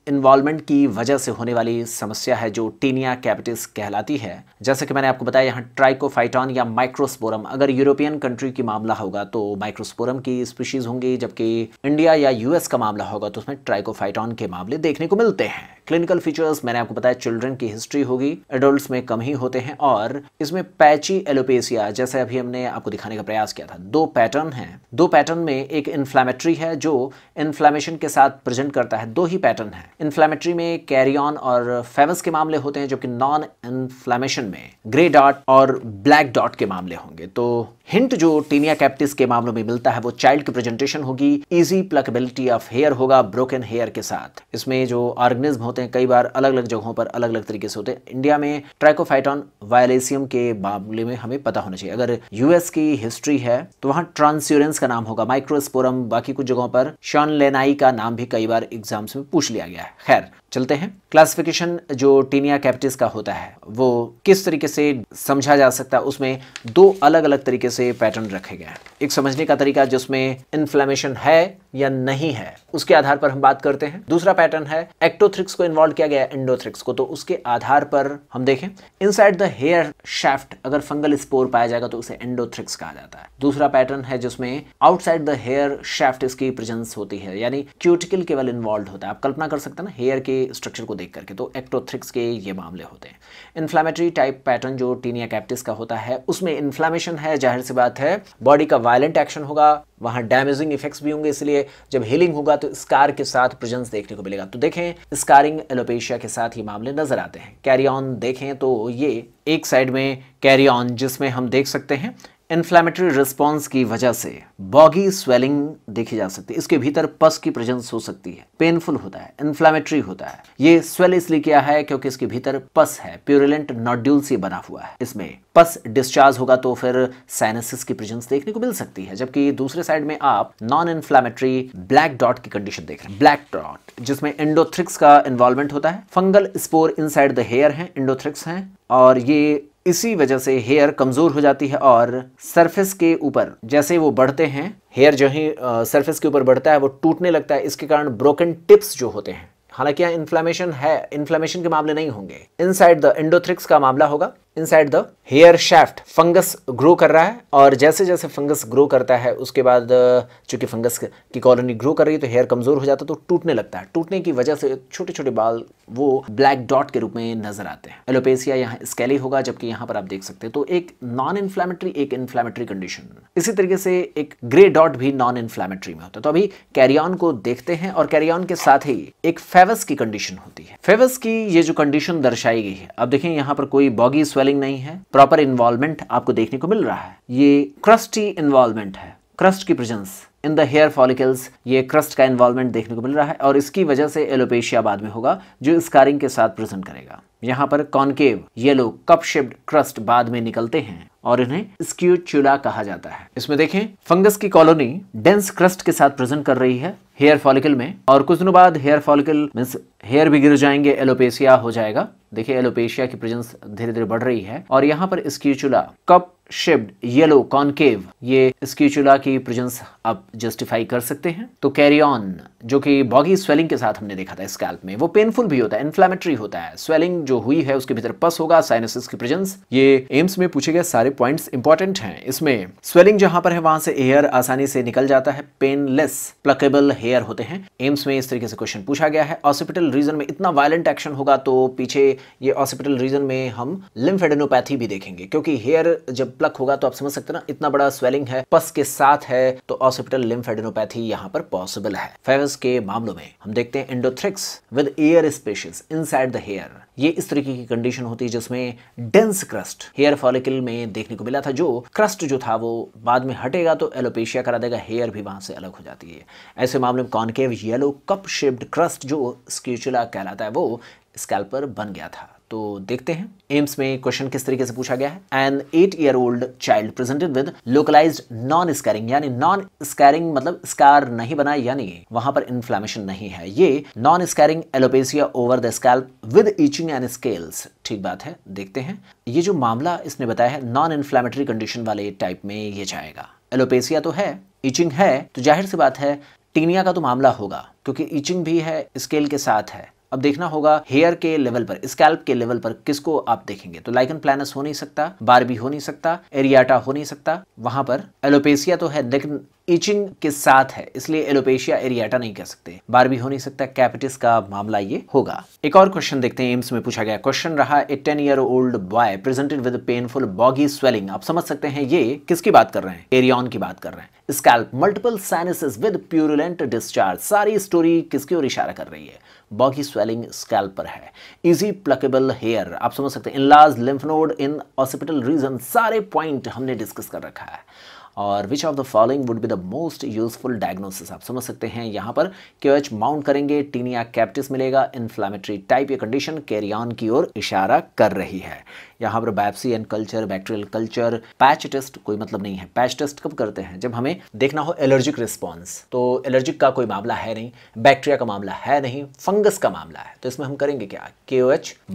इन्वॉल्वमेंट की वजह से होने वाली समस्या है जो टीनिया कैपिटिस कहलाती है जैसे कि मैंने आपको बताया यहाँ ट्राइकोफाइटॉन या माइक्रोस्पोरम अगर यूरोपियन कंट्री की मामला होगा तो माइक्रोस्पोरम की स्पीशीज होंगी जबकि इंडिया या यूएस का मामला होगा तो उसमें ट्राइकोफाइटॉन के मामले देखने को मिलते हैं क्लिनिकल फीचर्स मैंने आपको बताया चिल्ड्रन की हिस्ट्री होगी एडल्ट में कम ही होते हैं और इसमें पैची एलोपेसिया जैसे अभी हमने आपको दिखाने का प्रयास किया था दो पैटर्न है दो पैटर्न में एक इन्फ्लामेटरी है जो इन्फ्लामेशन के साथ प्रेजेंट करता है दो ही पैटर्न है इन्फ्लेमेटरी में कैरी ऑन और फेमस के मामले होते हैं जबकि नॉन इन्फ्लेमेशन में ग्रे डॉट और ब्लैक डॉट के मामले होंगे तो हिंट जो टीनिया कैप्टिस के मामलों में मिलता है वो चाइल्ड की प्रेजेंटेशन होगी इजी प्लकबिलिटी ऑफ हेयर होगा ब्रोकन हेयर के साथ इसमें जो ऑर्गेनिज्म होते हैं कई बार अलग अलग जगहों पर अलग अलग तरीके से होते हैं इंडिया में ट्राइकोफाइटॉन वायलेसियम के मामले में हमें पता होना चाहिए अगर यूएस की हिस्ट्री है तो वहां ट्रांस्यूरेंस का नाम होगा माइक्रोस्पोरम बाकी कुछ जगहों पर शॉन लेनाई का नाम भी कई बार एग्जाम्स में पूछ लिया गया है खैर चलते हैं क्लासिफिकेशन जो टीनिया कैप्टिस का होता है वो किस तरीके से समझा जा सकता है उसमें दो अलग अलग तरीके से से पैटर्न रखे गए एक समझने का तरीका जिसमें इन्फ्लेमेशन है या नहीं है उसके आधार पर हम बात करते हैं दूसरा पैटर्न है एक्टोथ्रिक्स को इन्वॉल्व किया गया एंडोथ्रिक्स को तो उसके आधार पर हम देखें इनसाइड द हेयर शेफ्ट अगर फंगल स्पोर पाया जाएगा तो उसे एंडोथ्रिक्स कहा जाता है दूसरा पैटर्न है जिसमें आउटसाइड द हेयर शेफ्ट इसकी प्रेजेंस होती है यानी क्यूटिकल केवल इन्वॉल्व होता है आप कल्पना कर सकते हैं ना हेयर के स्ट्रक्चर को देख करके तो एक्टोथ्रिक्स के ये मामले होते हैं इन्फ्लामेटरी टाइप पैटर्न जो टीनिया कैप्टिस का होता है उसमें इन्फ्लामेशन है जाहिर सी बात है बॉडी का वायलेंट एक्शन होगा वहां डैमेजिंग इफेक्ट्स भी होंगे इसलिए जब हीलिंग होगा तो स्कार के साथ प्रजेंस देखने को मिलेगा तो देखें स्कारिंग एलोपेशिया के साथ ये मामले नजर आते हैं कैरी ऑन देखें तो ये एक साइड में कैरी ऑन जिसमें हम देख सकते हैं इन्फ्लेमेटरी रिस्पॉन्स की वजह से बॉगी स्वेलिंग देखी जा सकती है इसके भीतर पस की प्रेजेंस हो सकती है पेनफुल होता है इन्फ्लेमेटरी होता है ये स्वेल इसलिए किया है क्योंकि इसके भीतर पस है प्यूरिलेंट नॉड्यूल से बना हुआ है इसमें पस डिस्चार्ज होगा तो फिर साइनसिस की प्रेजेंस देखने को मिल सकती है जबकि दूसरे साइड में आप नॉन इन्फ्लेमेटरी ब्लैक डॉट की कंडीशन देख रहे हैं ब्लैक डॉट जिसमें इंडोथ्रिक्स का इन्वॉल्वमेंट होता है fungal spore in the hair है इंडोथ्रिक्स है और ये इसी वजह से हेयर कमज़ोर हो जाती है और सरफेस के ऊपर जैसे वो बढ़ते हैं हेयर जो ही सरफेस के ऊपर बढ़ता है वो टूटने लगता है इसके कारण ब्रोकन टिप्स जो होते हैं हालांकि यहाँ इन्फ्लामेशन है इन्फ्लामेशन के मामले नहीं होंगे इनसाइड द इंडोथ्रिक्स का मामला होगा inside the hair shaft fungus grow कर रहा है और जैसे जैसे फंगस ग्रो करता है उसके बाद चूंकि फंगस की कॉलोनी ग्रो कर रही है तो हेयर कमज़ोर हो जाता है तो टूटने लगता है टूटने की वजह से छोटे छोटे बाल वो ब्लैक डॉट के रूप में नजर आते हैं एलोपेसिया यहाँ स्केली होगा जबकि यहाँ पर आप देख सकते हैं तो एक नॉन इन्फ्लामेटरी एक इन्फ्लामेटरी कंडीशन इसी तरीके से एक ग्रे डॉट भी नॉन इन्फ्लामेटरी में होता है तो अभी कैरियन को देखते हैं और कैरियन के साथ ही एक फेवस की कंडीशन होती है फेवस की ये जो कंडीशन दर्शाई गई है अब देखें यहाँ पर कोई बॉगी स्वेल स्वेलिंग नहीं है प्रॉपर इन्वॉल्वमेंट आपको देखने को मिल रहा है ये क्रस्टी इन्वॉल्वमेंट है क्रस्ट की presence in the hair follicles ये क्रस्ट का इन्वॉल्वमेंट देखने को मिल रहा है और इसकी वजह से एलोपेशिया बाद में होगा जो स्कारिंग के साथ प्रेजेंट करेगा यहाँ पर concave yellow cup shaped crust बाद में निकलते हैं और इन्हें स्क्यूचुला कहा जाता है इसमें देखें फंगस की कॉलोनी डेंस क्रस्ट के साथ प्रेजेंट कर रही है हेयर फॉलिकल में और कुछ दिनों बाद हेयर फॉलिकल मीन हेयर भी गिर जाएंगे एलोपेशिया हो जाएगा देखिए एलोपेशिया की प्रेजेंस धीरे धीरे बढ़ रही है और यहाँ पर scutula cup shaped yellow concave ये स्क्यूचुला की प्रेजेंस आप जस्टिफाई कर सकते हैं तो कैरी ऑन जो कि बॉगी स्वेलिंग के साथ हमने देखा था स्कैल्प में वो पेनफुल भी होता है इन्फ्लामेटरी होता है स्वेलिंग जो हुई है उसके भीतर पस होगा साइनसिस की प्रेजेंस ये एम्स में पूछे गए सारे पॉइंट्स इंपॉर्टेंट हैं इसमें स्वेलिंग जहां पर है वहां से एयर आसानी से निकल जाता है पेनलेस प्लकेबल हेयर होते हैं एम्स में इस तरीके से क्वेश्चन पूछा गया है हॉस्पिटल ऑसिपिटल रीजन में इतना वायलेंट एक्शन होगा तो पीछे ये ऑसिपिटल रीजन में हम लिम्फेडेनोपैथी भी देखेंगे क्योंकि हेयर जब प्लक होगा तो आप समझ सकते ना इतना बड़ा स्वेलिंग है पस के साथ है तो ऑसिपिटल लिम्फेडेनोपैथी यहाँ पर पॉसिबल है फेवस के मामलों में हम देखते हैं endothrix with air spaces inside the hair ये इस तरीके की कंडीशन होती है जिसमें डेंस क्रस्ट हेयर फॉलिकल में देखने को मिला था जो क्रस्ट जो था वो बाद में हटेगा तो एलोपेशिया करा देगा हेयर भी वहाँ से अलग हो जाती है ऐसे मामले में concave yellow cup shaped crust जो स्क्यूचुला कहलाता है वो स्कैल्पर बन गया था तो देखते हैं एम्स में क्वेश्चन किस तरीके से पूछा गया है an eight year old child presented with localised non scarring यानी नॉन स्कैरिंग मतलब स्कार नहीं बना यानी वहां पर इन्फ्लामेशन नहीं है ये non scarring alopecia over the scalp with itching and scales ठीक बात है देखते हैं ये जो मामला इसने बताया है नॉन इन्फ्लामेटरी कंडीशन वाले टाइप में ये जाएगा एलोपेसिया तो है ईचिंग है तो जाहिर सी बात है टीनिया का तो मामला होगा क्योंकि ईचिंग भी है स्केल के साथ है अब देखना होगा हेयर के लेवल पर स्कैल्प के लेवल पर किसको आप देखेंगे तो लाइकन प्लानस हो नहीं सकता बारबी हो नहीं सकता एरियाटा हो नहीं सकता वहां पर एलोपेसिया तो है लेकिन इचिंग के साथ है इसलिए एलोपेशिया एरियाटा नहीं कह सकते बार भी हो नहीं सकता कैपिटिस का मामला ये होगा एक और क्वेश्चन देखते हैं एम्स में पूछा गया क्वेश्चन रहा a ten year old boy presented with painful boggy swelling आप समझ सकते हैं ये किसकी बात कर रहे हैं एरियन की बात कर रहे हैं scalp multiple sinuses with purulent discharge सारी स्टोरी किसकी ओर इशारा कर रही है बॉगी स्वेलिंग स्कैल पर है इजी प्लकेबल हेयर आप समझ सकते हैं enlarged lymph node in occipital region सारे पॉइंट हमने डिस्कस कर रखा है और which of the following would be the most useful diagnosis आप समझ सकते हैं यहाँ पर क्यू एच माउंट करेंगे टीनिया कैप्टिस मिलेगा इन्फ्लामेटरी टाइप या कंडीशन कैरियन की ओर इशारा कर रही है यहाँ पर biopsy and culture bacterial culture patch test कोई मतलब नहीं है पैच टेस्ट कब करते हैं जब हमें देखना हो एलर्जिक रिस्पॉन्स तो एलर्जिक का कोई मामला है नहीं बैक्टीरिया का मामला है नहीं फंगस का मामला है तो इसमें हम करेंगे क्या के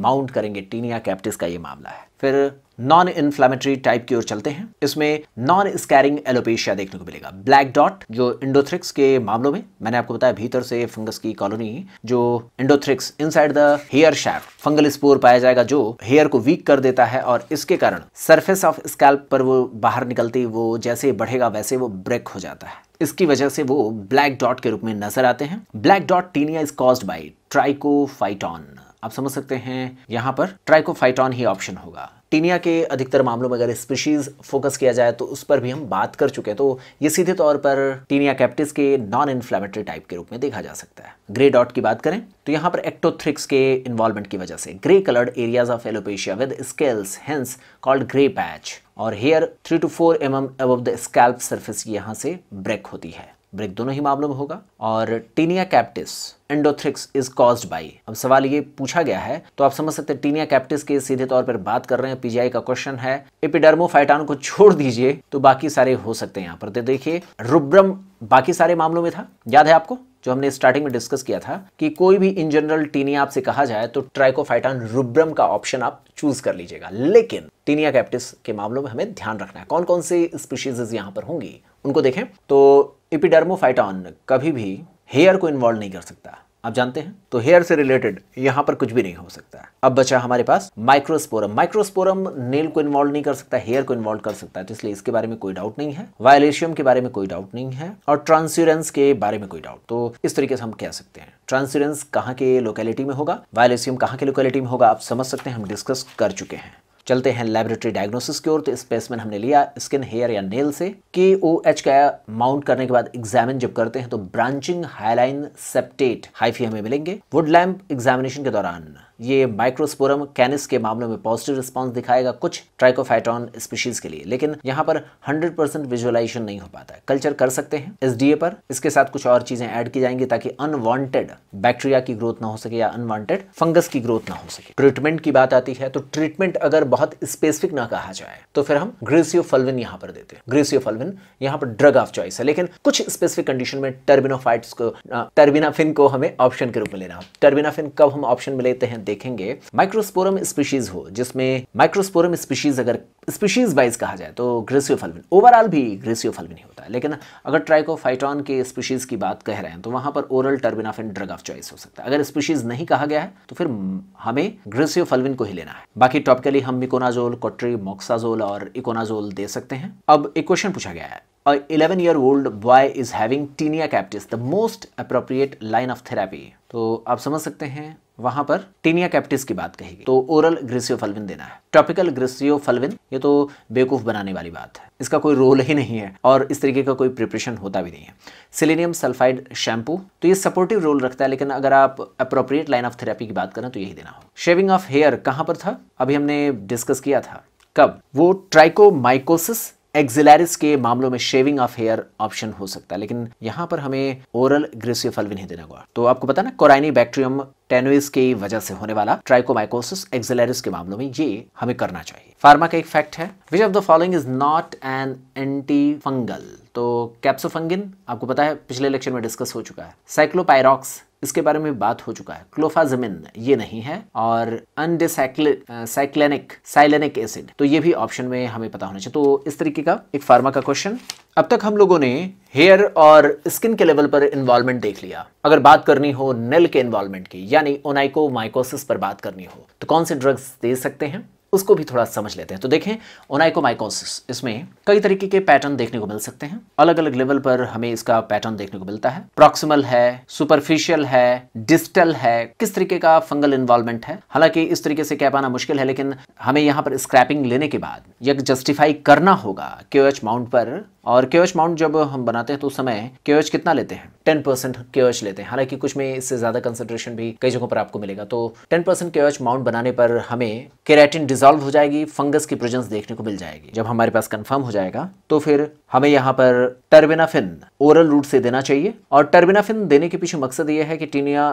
माउंट करेंगे टीनिया कैप्टिस का ये मामला है फिर नॉन इन्फ्लामेटरी टाइप की ओर चलते हैं इसमें नॉन स्कैरिंग एलोपेशिया देखने को मिलेगा ब्लैक डॉट जो इंडोथ्रिक्स के मामलों में मैंने आपको बताया भीतर से फंगस की कॉलोनी जो endothrix inside the hair shaft fungal spore पाया जाएगा जो हेयर को वीक कर देता है और इसके कारण सरफेस ऑफ स्कैल्प पर वो बाहर निकलती वो जैसे बढ़ेगा वैसे वो ब्रेक हो जाता है इसकी वजह से वो ब्लैक डॉट के रूप में नजर आते हैं black dot tinea is cause by trichophyton आप समझ सकते हैं यहाँ पर ट्राइकोफाइटॉन ही ऑप्शन होगा टीनिया के अधिकतर मामलों में अगर स्पीशीज फोकस किया जाए तो उस पर भी हम बात कर चुके हैं तो ये सीधे तौर पर टीनिया कैप्टिस के नॉन इन्फ्लेमेटरी टाइप के रूप में देखा जा सकता है ग्रे डॉट की बात करें तो यहाँ पर एक्टोथ्रिक्स के इन्वॉल्वमेंट की वजह से grey coloured areas of alopecia with scales hence called grey patch और hair three to four m m above the scalp surface यहाँ से ब्रेक होती है ब्रेक दोनों ही मामलों में होगा और tinea capitis endothrix is caused by अब सवाल ये पूछा गया है तो आप समझ सकते हैं टीनिया कैप्टिस के सीधे तौर पर बात कर रहे हैं पीजीआई का क्वेश्चन है एपिडर्मोफाइटान को छोड़ दीजिए तो बाकी सारे हो सकते हैं यहाँ पर तो देखिए रुब्रम बाकी सारे मामलों में था याद है आपको जो हमने स्टार्टिंग में डिस्कस किया था कि कोई भी इन जनरल टीनिया आपसे कहा जाए तो ट्राइकोफाइटान रुब्रम का ऑप्शन आप चूज कर लीजिएगा लेकिन टीनिया कैप्टिस के मामलों में हमें ध्यान रखना है कौन कौन से स्पीशीज यहाँ पर होंगी उनको देखें तो इपिडर्मोफाइटॉन कभी भी हेयर को इन्वॉल्व नहीं कर सकता आप जानते हैं तो हेयर से रिलेटेड यहाँ पर कुछ भी नहीं हो सकता है अब बचा हमारे पास माइक्रोस्पोरम माइक्रोस्पोरम नेल को इन्वॉल्व नहीं कर सकता हेयर को इन्वॉल्व कर सकता है तो इसलिए इसके बारे में कोई डाउट नहीं है वायलेशियम के बारे में कोई डाउट नहीं है और ट्रांसुरेंस के बारे में कोई डाउट तो इस तरीके से हम कह सकते हैं ट्रांसुरेंस कहाँ के लोकेलिटी में होगा वायलेशियम कहाँ के लोकेलिटी में होगा आप समझ सकते हैं हम डिस्कस कर चुके हैं चलते हैं लेबोरेटरी डायग्नोसिस की ओर तो स्पेसमेन हमने लिया स्किन हेयर या नेल से के ओ एच का माउंट करने के बाद एग्जामिन जब करते हैं तो ब्रांचिंग हाईलाइन सेप्टेट हाइफी हमें मिलेंगे वुड लैम्प एग्जामिनेशन के दौरान ये माइक्रोस्पोरम कैनिस के मामले में पॉजिटिव रिस्पॉन्स दिखाएगा कुछ ट्राइकोफाइटॉन स्पीशीज के लिए लेकिन यहाँ पर 100 परसेंट विजुअलाइजेशन नहीं हो पाता है कल्चर कर सकते हैं एस पर इसके साथ कुछ और चीज़ें ऐड की जाएंगी ताकि अनवांटेड बैक्टीरिया की ग्रोथ ना हो सके या अनवांटेड फंगस की ग्रोथ ना हो सके ट्रीटमेंट की बात आती है तो ट्रीटमेंट अगर बहुत स्पेसिफिक ना कहा जाए तो फिर हम फलविन यहाँ पर देते हैं फलविन यहाँ पर ड्रग ऑफ चॉइस है लेकिन कुछ स्पेसिफिक कंडीशन में टर्बिनोफाइट को टर्बिनाफिन को हमें ऑप्शन के रूप में लेना टर्बिनाफिन कब हम ऑप्शन में लेते हैं देखेंगे माइक्रोस्पोरम स्पीशीज हो जिसमें माइक्रोस्पोरम स्पीशीज अगर स्पीशीज वाइज कहा जाए तो ग्रेसियोफल्विन ओवरऑल भी ग्रेसियोफल्विन ही होता है लेकिन अगर ट्राइकोफाइटॉन के स्पीशीज की बात कह रहे हैं तो वहां पर oral terbinafine drug of choice हो सकता है अगर स्पीशीज नहीं कहा गया है तो फिर हमें ग्रेसियोफल्विन को ही लेना है बाकी टॉपिकली हम मिकोनाजोल कोट्री मोक्साजोल और इकोनाजोल दे सकते हैं अब एक क्वेश्चन पूछा गया है a 11 year old boy is having tinea captis the most appropriate line of therapy तो आप समझ सकते हैं वहां पर टीनिया कैप्टिस की बात कही गई तो ओरल फलविन देना है टॉपिकल फलविन ये तो बेवकूफ बनाने वाली बात है इसका कोई रोल ही नहीं है और इस तरीके का कोई प्रिपरेशन होता भी नहीं है सिलेनियम सल्फाइड शैम्पू तो ये सपोर्टिव रोल रखता है लेकिन अगर आप अप्रोप्रिएट लाइन ऑफ थेरेपी की बात करें तो यही देना हो शेविंग ऑफ हेयर कहाँ पर था अभी हमने डिस्कस किया था कब वो ट्राइकोमाइकोसिस एक्सिलैरिस के मामलों में शेविंग ऑफ हेयर ऑप्शन हो सकता है लेकिन यहाँ पर हमें ओरल ग्रेसियोफल भी नहीं देना होगा तो आपको पता ना कोराइनी बैक्टीरियम टेनोइस की वजह से होने वाला ट्राइकोमाइकोसिस एक्सिलैरिस के मामलों में ये हमें करना चाहिए फार्मा का एक फैक्ट है which of the following is not an anti fungal तो कैप्सोफंगिन आपको पता है पिछले लेक्चर में डिस्कस हो चुका है साइक्लोपायरॉक्स इसके बारे में बात हो चुका है क्लोफाजमिन ये नहीं है और अनडिसाइक्लिनिक साइलेनिक एसिड तो ये भी ऑप्शन में हमें पता होना चाहिए तो इस तरीके का एक फार्मा का क्वेश्चन अब तक हम लोगों ने हेयर और स्किन के लेवल पर इन्वॉल्वमेंट देख लिया अगर बात करनी हो नेल के इन्वॉल्वमेंट की यानी ओनाइको माइकोसिस पर बात करनी हो तो कौन से ड्रग्स दे सकते हैं उसको भी थोड़ा समझ लेते हैं तो देखें ओनाइकोमाइकोसिस इसमें कई तरीके के पैटर्न देखने को मिल सकते हैं अलग अलग लेवल पर हमें इसका पैटर्न देखने को मिलता है प्रॉक्सिमल है सुपरफिशियल है डिस्टल है किस तरीके का फंगल इन्वॉल्वमेंट है हालांकि इस तरीके से कह पाना मुश्किल है लेकिन हमें यहाँ पर स्क्रैपिंग लेने के बाद यह जस्टिफाई करना होगा के माउंट पर और केवच माउंट जब हम बनाते हैं तो उस समय केवच कितना लेते हैं टेन परसेंट केवच लेते हैं हालांकि कुछ में इससे ज़्यादा कंसनट्रेशन भी कई जगहों पर आपको मिलेगा तो टेन परसेंट केवच माउंट बनाने पर हमें केराटिन डिजॉल्व हो जाएगी फंगस की प्रेजेंस देखने को मिल जाएगी जब हमारे पास कन्फर्म हो जाएगा तो फिर हमें यहाँ पर टर्बिनाफिन ओरल रूट से देना चाहिए और टर्बिनाफिन देने के पीछे मकसद ये है कि टीनिया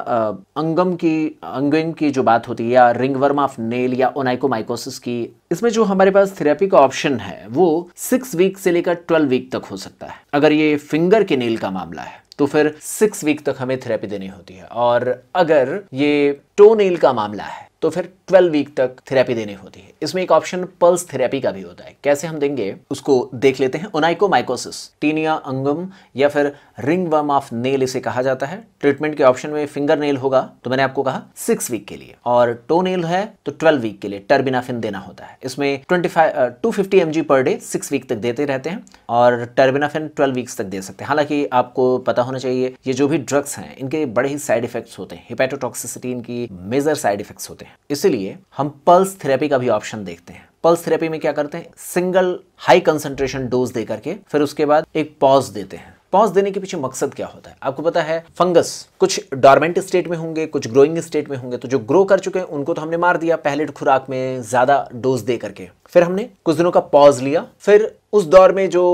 अंगम की अंगम की जो बात होती है या रिंगवर्म ऑफ नेल या ओनाइकोमाइकोसिस की इसमें जो हमारे पास थेरेपी का ऑप्शन है वो सिक्स वीक से लेकर ट्वेल्व वीक तक हो सकता है अगर ये फिंगर के नील का मामला है तो फिर सिक्स वीक तक हमें थेरेपी देनी होती है और अगर ये टो नील का मामला है तो फिर 12 वीक तक थेरेपी देनी होती है इसमें एक ऑप्शन पल्स थेरेपी का भी होता है कैसे हम देंगे उसको देख लेते हैं ओनाइकोमाइकोसिस टीनिया अंगम या फिर रिंग वर्म ऑफ नेल इसे कहा जाता है ट्रीटमेंट के ऑप्शन में फिंगर नेल होगा तो मैंने आपको कहा सिक्स वीक के लिए और टो नेल है तो ट्वेल्व वीक के लिए टर्बिनाफिन देना होता है इसमें twenty five to fifty m g per day six week तक देते रहते हैं और टर्बिनाफिन ट्वेल्व वीक्स तक दे सकते हैं हालांकि आपको पता होना चाहिए ये जो भी ड्रग्स हैं इनके बड़े ही साइड इफेक्ट्स होते हैं हिपेटोटॉक्सिसिटी इनकी मेजर साइड इफेक्ट्स होते हैं इसीलिए हम पल्स थेरेपी का भी ऑप्शन देखते हैं पल्स थेरेपी में क्या करते हैं सिंगल हाई कंसंट्रेशन डोज दे करके फिर उसके बाद एक पॉज देते हैं पॉज देने के पीछे मकसद क्या होता है आपको पता है फंगस कुछ डॉर्मेंट स्टेट में होंगे कुछ ग्रोइंग स्टेट में होंगे तो जो ग्रो कर चुके हैं उनको तो हमने मार दिया पहले खुराक में ज्यादा डोज दे करके फिर हमने कुछ दिनों का पॉज लिया फिर उस दौर में जो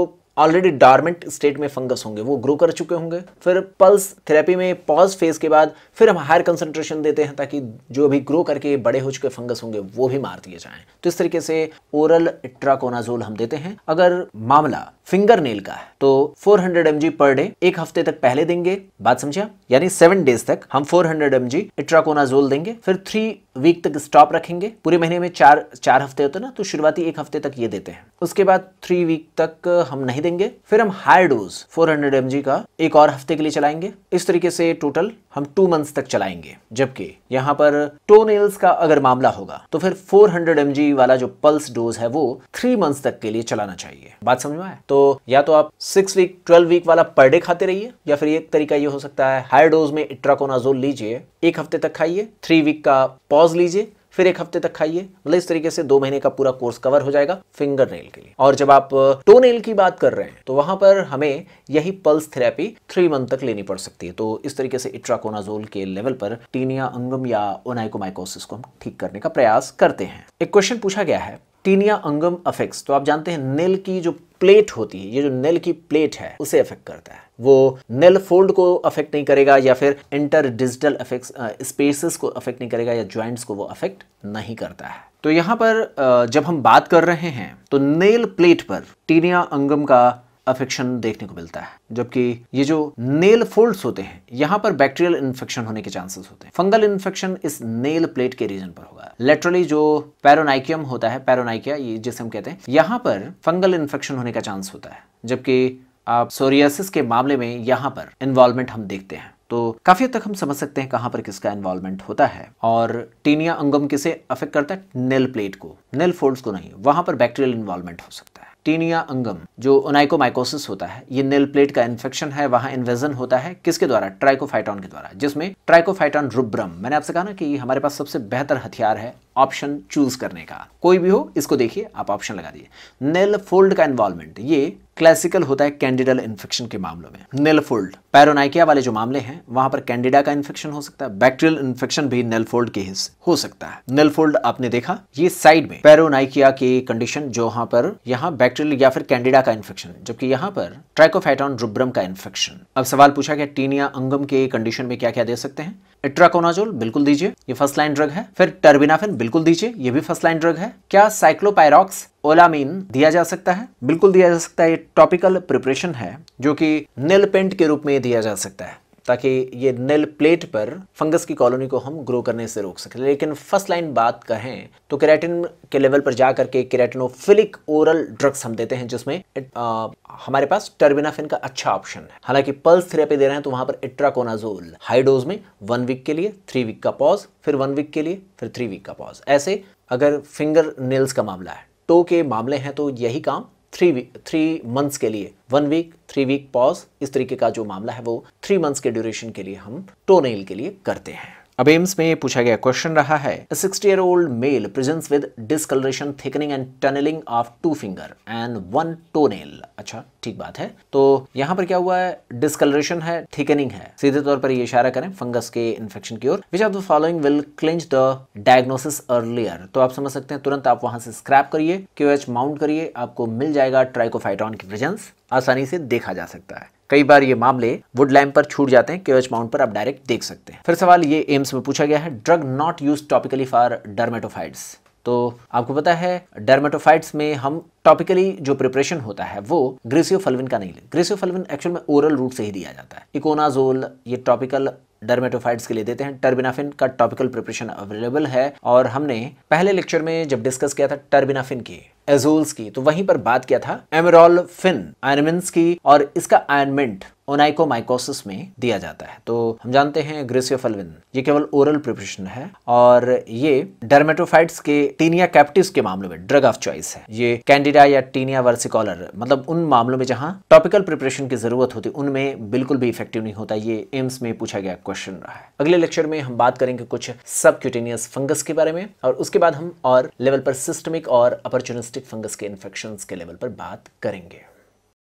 ऑलरेडी डार्मेंट स्टेट में फंगस होंगे वो ग्रो कर चुके होंगे फिर पल्स थेरेपी में पॉज फेज के बाद फिर हम हायर कंसंट्रेशन देते हैं ताकि जो भी ग्रो करके बड़े हो चुके फंगस होंगे वो भी मार दिए जाएं तो इस तरीके से ओरल ट्राकोनाजोल हम देते हैं अगर मामला फिंगर नेल का है तो 400 हंड्रेड पर डे एक हफ्ते तक पहले देंगे बात समझा यानी सेवन डेज तक हम 400 हंड्रेड एम इट्राकोनाजोल देंगे फिर थ्री वीक तक स्टॉप रखेंगे पूरे महीने में चार चार हफ्ते होते ना तो शुरुआती एक हफ्ते तक ये देते हैं उसके बाद थ्री वीक तक हम नहीं देंगे फिर हम हाई डोज 400 हंड्रेड का एक और हफ्ते के लिए चलाएंगे इस तरीके से टोटल हम टू मंथ्स तक चलाएंगे जबकि यहाँ पर टोनेल्स का अगर मामला होगा तो फिर 400 हंड्रेड वाला जो पल्स डोज है वो थ्री मंथ्स तक के लिए चलाना चाहिए बात समझ में आए तो या तो आप सिक्स वीक ट्वेल्व वीक वाला पर डे खाते रहिए या फिर एक तरीका ये हो सकता है हाई डोज में इट्राकोनाजोल लीजिए एक हफ्ते तक खाइए थ्री वीक का पॉज लीजिए फिर एक हफ्ते तक खाइए मतलब इस तरीके से दो महीने का पूरा कोर्स कवर हो जाएगा फिंगर नेल के लिए और जब आप टो नेल की बात कर रहे हैं तो वहां पर हमें यही पल्स थेरेपी थ्री मंथ तक लेनी पड़ सकती है तो इस तरीके से इट्राकोनाजोल के लेवल पर टीनिया अंगम या ओनाइकोमाइकोसिस को हम ठीक करने का प्रयास करते हैं एक क्वेश्चन पूछा गया है टीनिया अंगम अफेक्ट्स तो आप जानते हैं नेल की जो प्लेट होती है ये जो नेल की प्लेट है उसे अफेक्ट करता है वो नेल फोल्ड को अफेक्ट नहीं करेगा या फिर इंटर डिजिटल अफेक्ट को अफेक्ट नहीं करेगा या ज्वाइंट्स को वो अफेक्ट नहीं करता है तो यहां पर जब हम बात कर रहे हैं तो नेल प्लेट पर टीनिया अंगम का अफेक्शन देखने को मिलता है जबकि ये जो नेल फोल्ड्स होते हैं यहाँ पर बैक्टीरियल इन्फेक्शन होने के चांसेस होते हैं फंगल इन्फेक्शन इस नेल प्लेट के रीजन पर होगा लेटरली जो पैरोनाइकियम होता है पैरोनाइकिया ये जिसे हम कहते हैं यहाँ पर फंगल इन्फेक्शन होने का चांस होता है जबकि आप सोरियासिस के मामले में यहाँ पर इन्वॉल्वमेंट हम देखते हैं तो काफी तक हम समझ सकते हैं कहां पर किसका इन्वॉल्वमेंट होता है और टीनिया अंगम किसे अफेक्ट करता है नेल प्लेट को नेल फोल्ड्स को नहीं वहां पर बैक्टीरियल इन्वॉल्वमेंट हो सकता है टीनिया अंगम जो ओनाइकोमाइकोसिस होता है ये नेल प्लेट का इन्फेक्शन है वहां इन्वेजन होता है किसके द्वारा ट्राइकोफाइटॉन के द्वारा जिसमें ट्राइकोफाइटॉन रुब्रम मैंने आपसे कहा ना कि हमारे पास सबसे बेहतर हथियार है ऑप्शन चूज करने का कोई भी हो इसको देखिए आप ऑप्शन लगा दिए नेल फोल्ड का इन्वॉल्वमेंट ये क्लासिकल होता है कैंडिडल इन्फेक्शन के मामलों में नेल फोल्ड पैरोनाइकिया वाले जो मामले हैं वहां पर कैंडिडा का इन्फेक्शन हो सकता है बैक्टीरियल इन्फेक्शन भी नेल फोल्ड के हिस्से हो सकता है नेल फोल्ड आपने देखा ये साइड में पैरोनाइकिया की कंडीशन जो वहां पर यहाँ बैक्टीरियल या फिर कैंडिडा का इन्फेक्शन जबकि यहाँ पर ट्राइकोफाइटॉन रुब्रम का इन्फेक्शन अब सवाल पूछा गया टीनिया अंगम के कंडीशन में क्या क्या दे सकते हैं इट्राकोनाजोल बिल्कुल दीजिए ये फर्स्ट लाइन ड्रग है फिर टर्बिनाफिन बिल्कुल दीजिए ये भी फर्स्ट लाइन ड्रग है क्या साइक्लोपायरॉक्स ओलामीन दिया जा सकता है बिल्कुल दिया जा सकता है ये टॉपिकल प्रिपरेशन है जो कि नील पेंट के रूप में दिया जा सकता है ताकि ये नेल प्लेट पर फंगस की कॉलोनी को हम ग्रो करने से रोक सकें लेकिन फर्स्ट लाइन बात कहें तो कैरेटिन के लेवल पर जा करके कैरेटिनोफिलिक ओरल ड्रग्स हम देते हैं जिसमें आ, हमारे पास टर्बिनाफिन का अच्छा ऑप्शन है हालांकि पल्स थेरेपी दे रहे हैं तो वहां पर इट्राकोनाजोल हाई डोज में वन वीक के लिए थ्री वीक का पॉज फिर वन वीक के लिए फिर थ्री वीक का पॉज ऐसे अगर फिंगर नेल्स का मामला है टो के मामले हैं तो यही काम थ्री थ्री मंथ्स के लिए one week three week pause इस तरीके का जो मामला है वो थ्री मंथ्स के ड्यूरेशन के लिए हम टोनेल के लिए करते हैं अब एम्स में पूछा गया क्वेश्चन रहा है sixty year old male with discolouration thickening and tunnelling of two finger and one toenail अच्छा ठीक बात है तो यहाँ पर क्या हुआ है डिसकलरेशन है थिकनिंग है सीधे तौर पर ये इशारा करें फंगस के इन्फेक्शन की ओर which of the following will clinch the diagnosis earlier तो आप समझ सकते हैं तुरंत आप वहां से स्क्रैप करिए क्यू माउंट करिए आपको मिल जाएगा ट्राइकोफाइटॉन की प्रेजेंस आसानी से देखा जा सकता है कई बार ये मामले वुड लैम्प पर छूट जाते हैं केवच माउंट पर आप डायरेक्ट देख सकते हैं फिर सवाल ये एम्स में पूछा गया है drug not use topically for dermatophytes तो आपको पता है डर्मेटोफाइट्स में हम टॉपिकली जो प्रिपरेशन होता है वो ग्रेसियोफलविन का नहीं ले ग्रेसियोफलविन एक्चुअल में ओरल रूट से ही दिया जाता है इकोनाजोल ये टॉपिकल डर्मेटोफाइट्स के लिए देते हैं टर्बिनाफिन का टॉपिकल प्रिपरेशन अवेलेबल है और हमने पहले लेक्चर में जब डिस्कस किया था टर्बिनाफिन की एजोल्स की तो वहीं पर बात किया था एमरोल फिन आयनमेंट्स की और इसका आयनमेंट ओनाइकोमाइकोसिस में दिया जाता है तो हम जानते हैं ग्रेसियोफलविन ये केवल ओरल प्रिपरेशन है और ये डर्मेटोफाइट्स के टीनिया कैप्टिव्स के मामलों में ड्रग ऑफ चॉइस है ये कैंडिडा या टीनिया वर्सिकॉलर मतलब उन मामलों में जहां टॉपिकल प्रिपरेशन की जरूरत होती उनमें बिल्कुल भी इफेक्टिव नहीं होता ये एम्स में पूछा गया क्वेश्चन रहा है अगले लेक्चर में हम बात करेंगे कुछ सबक्यूटेनियस फंगस के बारे में और उसके बाद हम और लेवल पर सिस्टमिक और अपॉर्चुनिस्टिक फंगस के इन्फेक्शन के लेवल पर बात करेंगे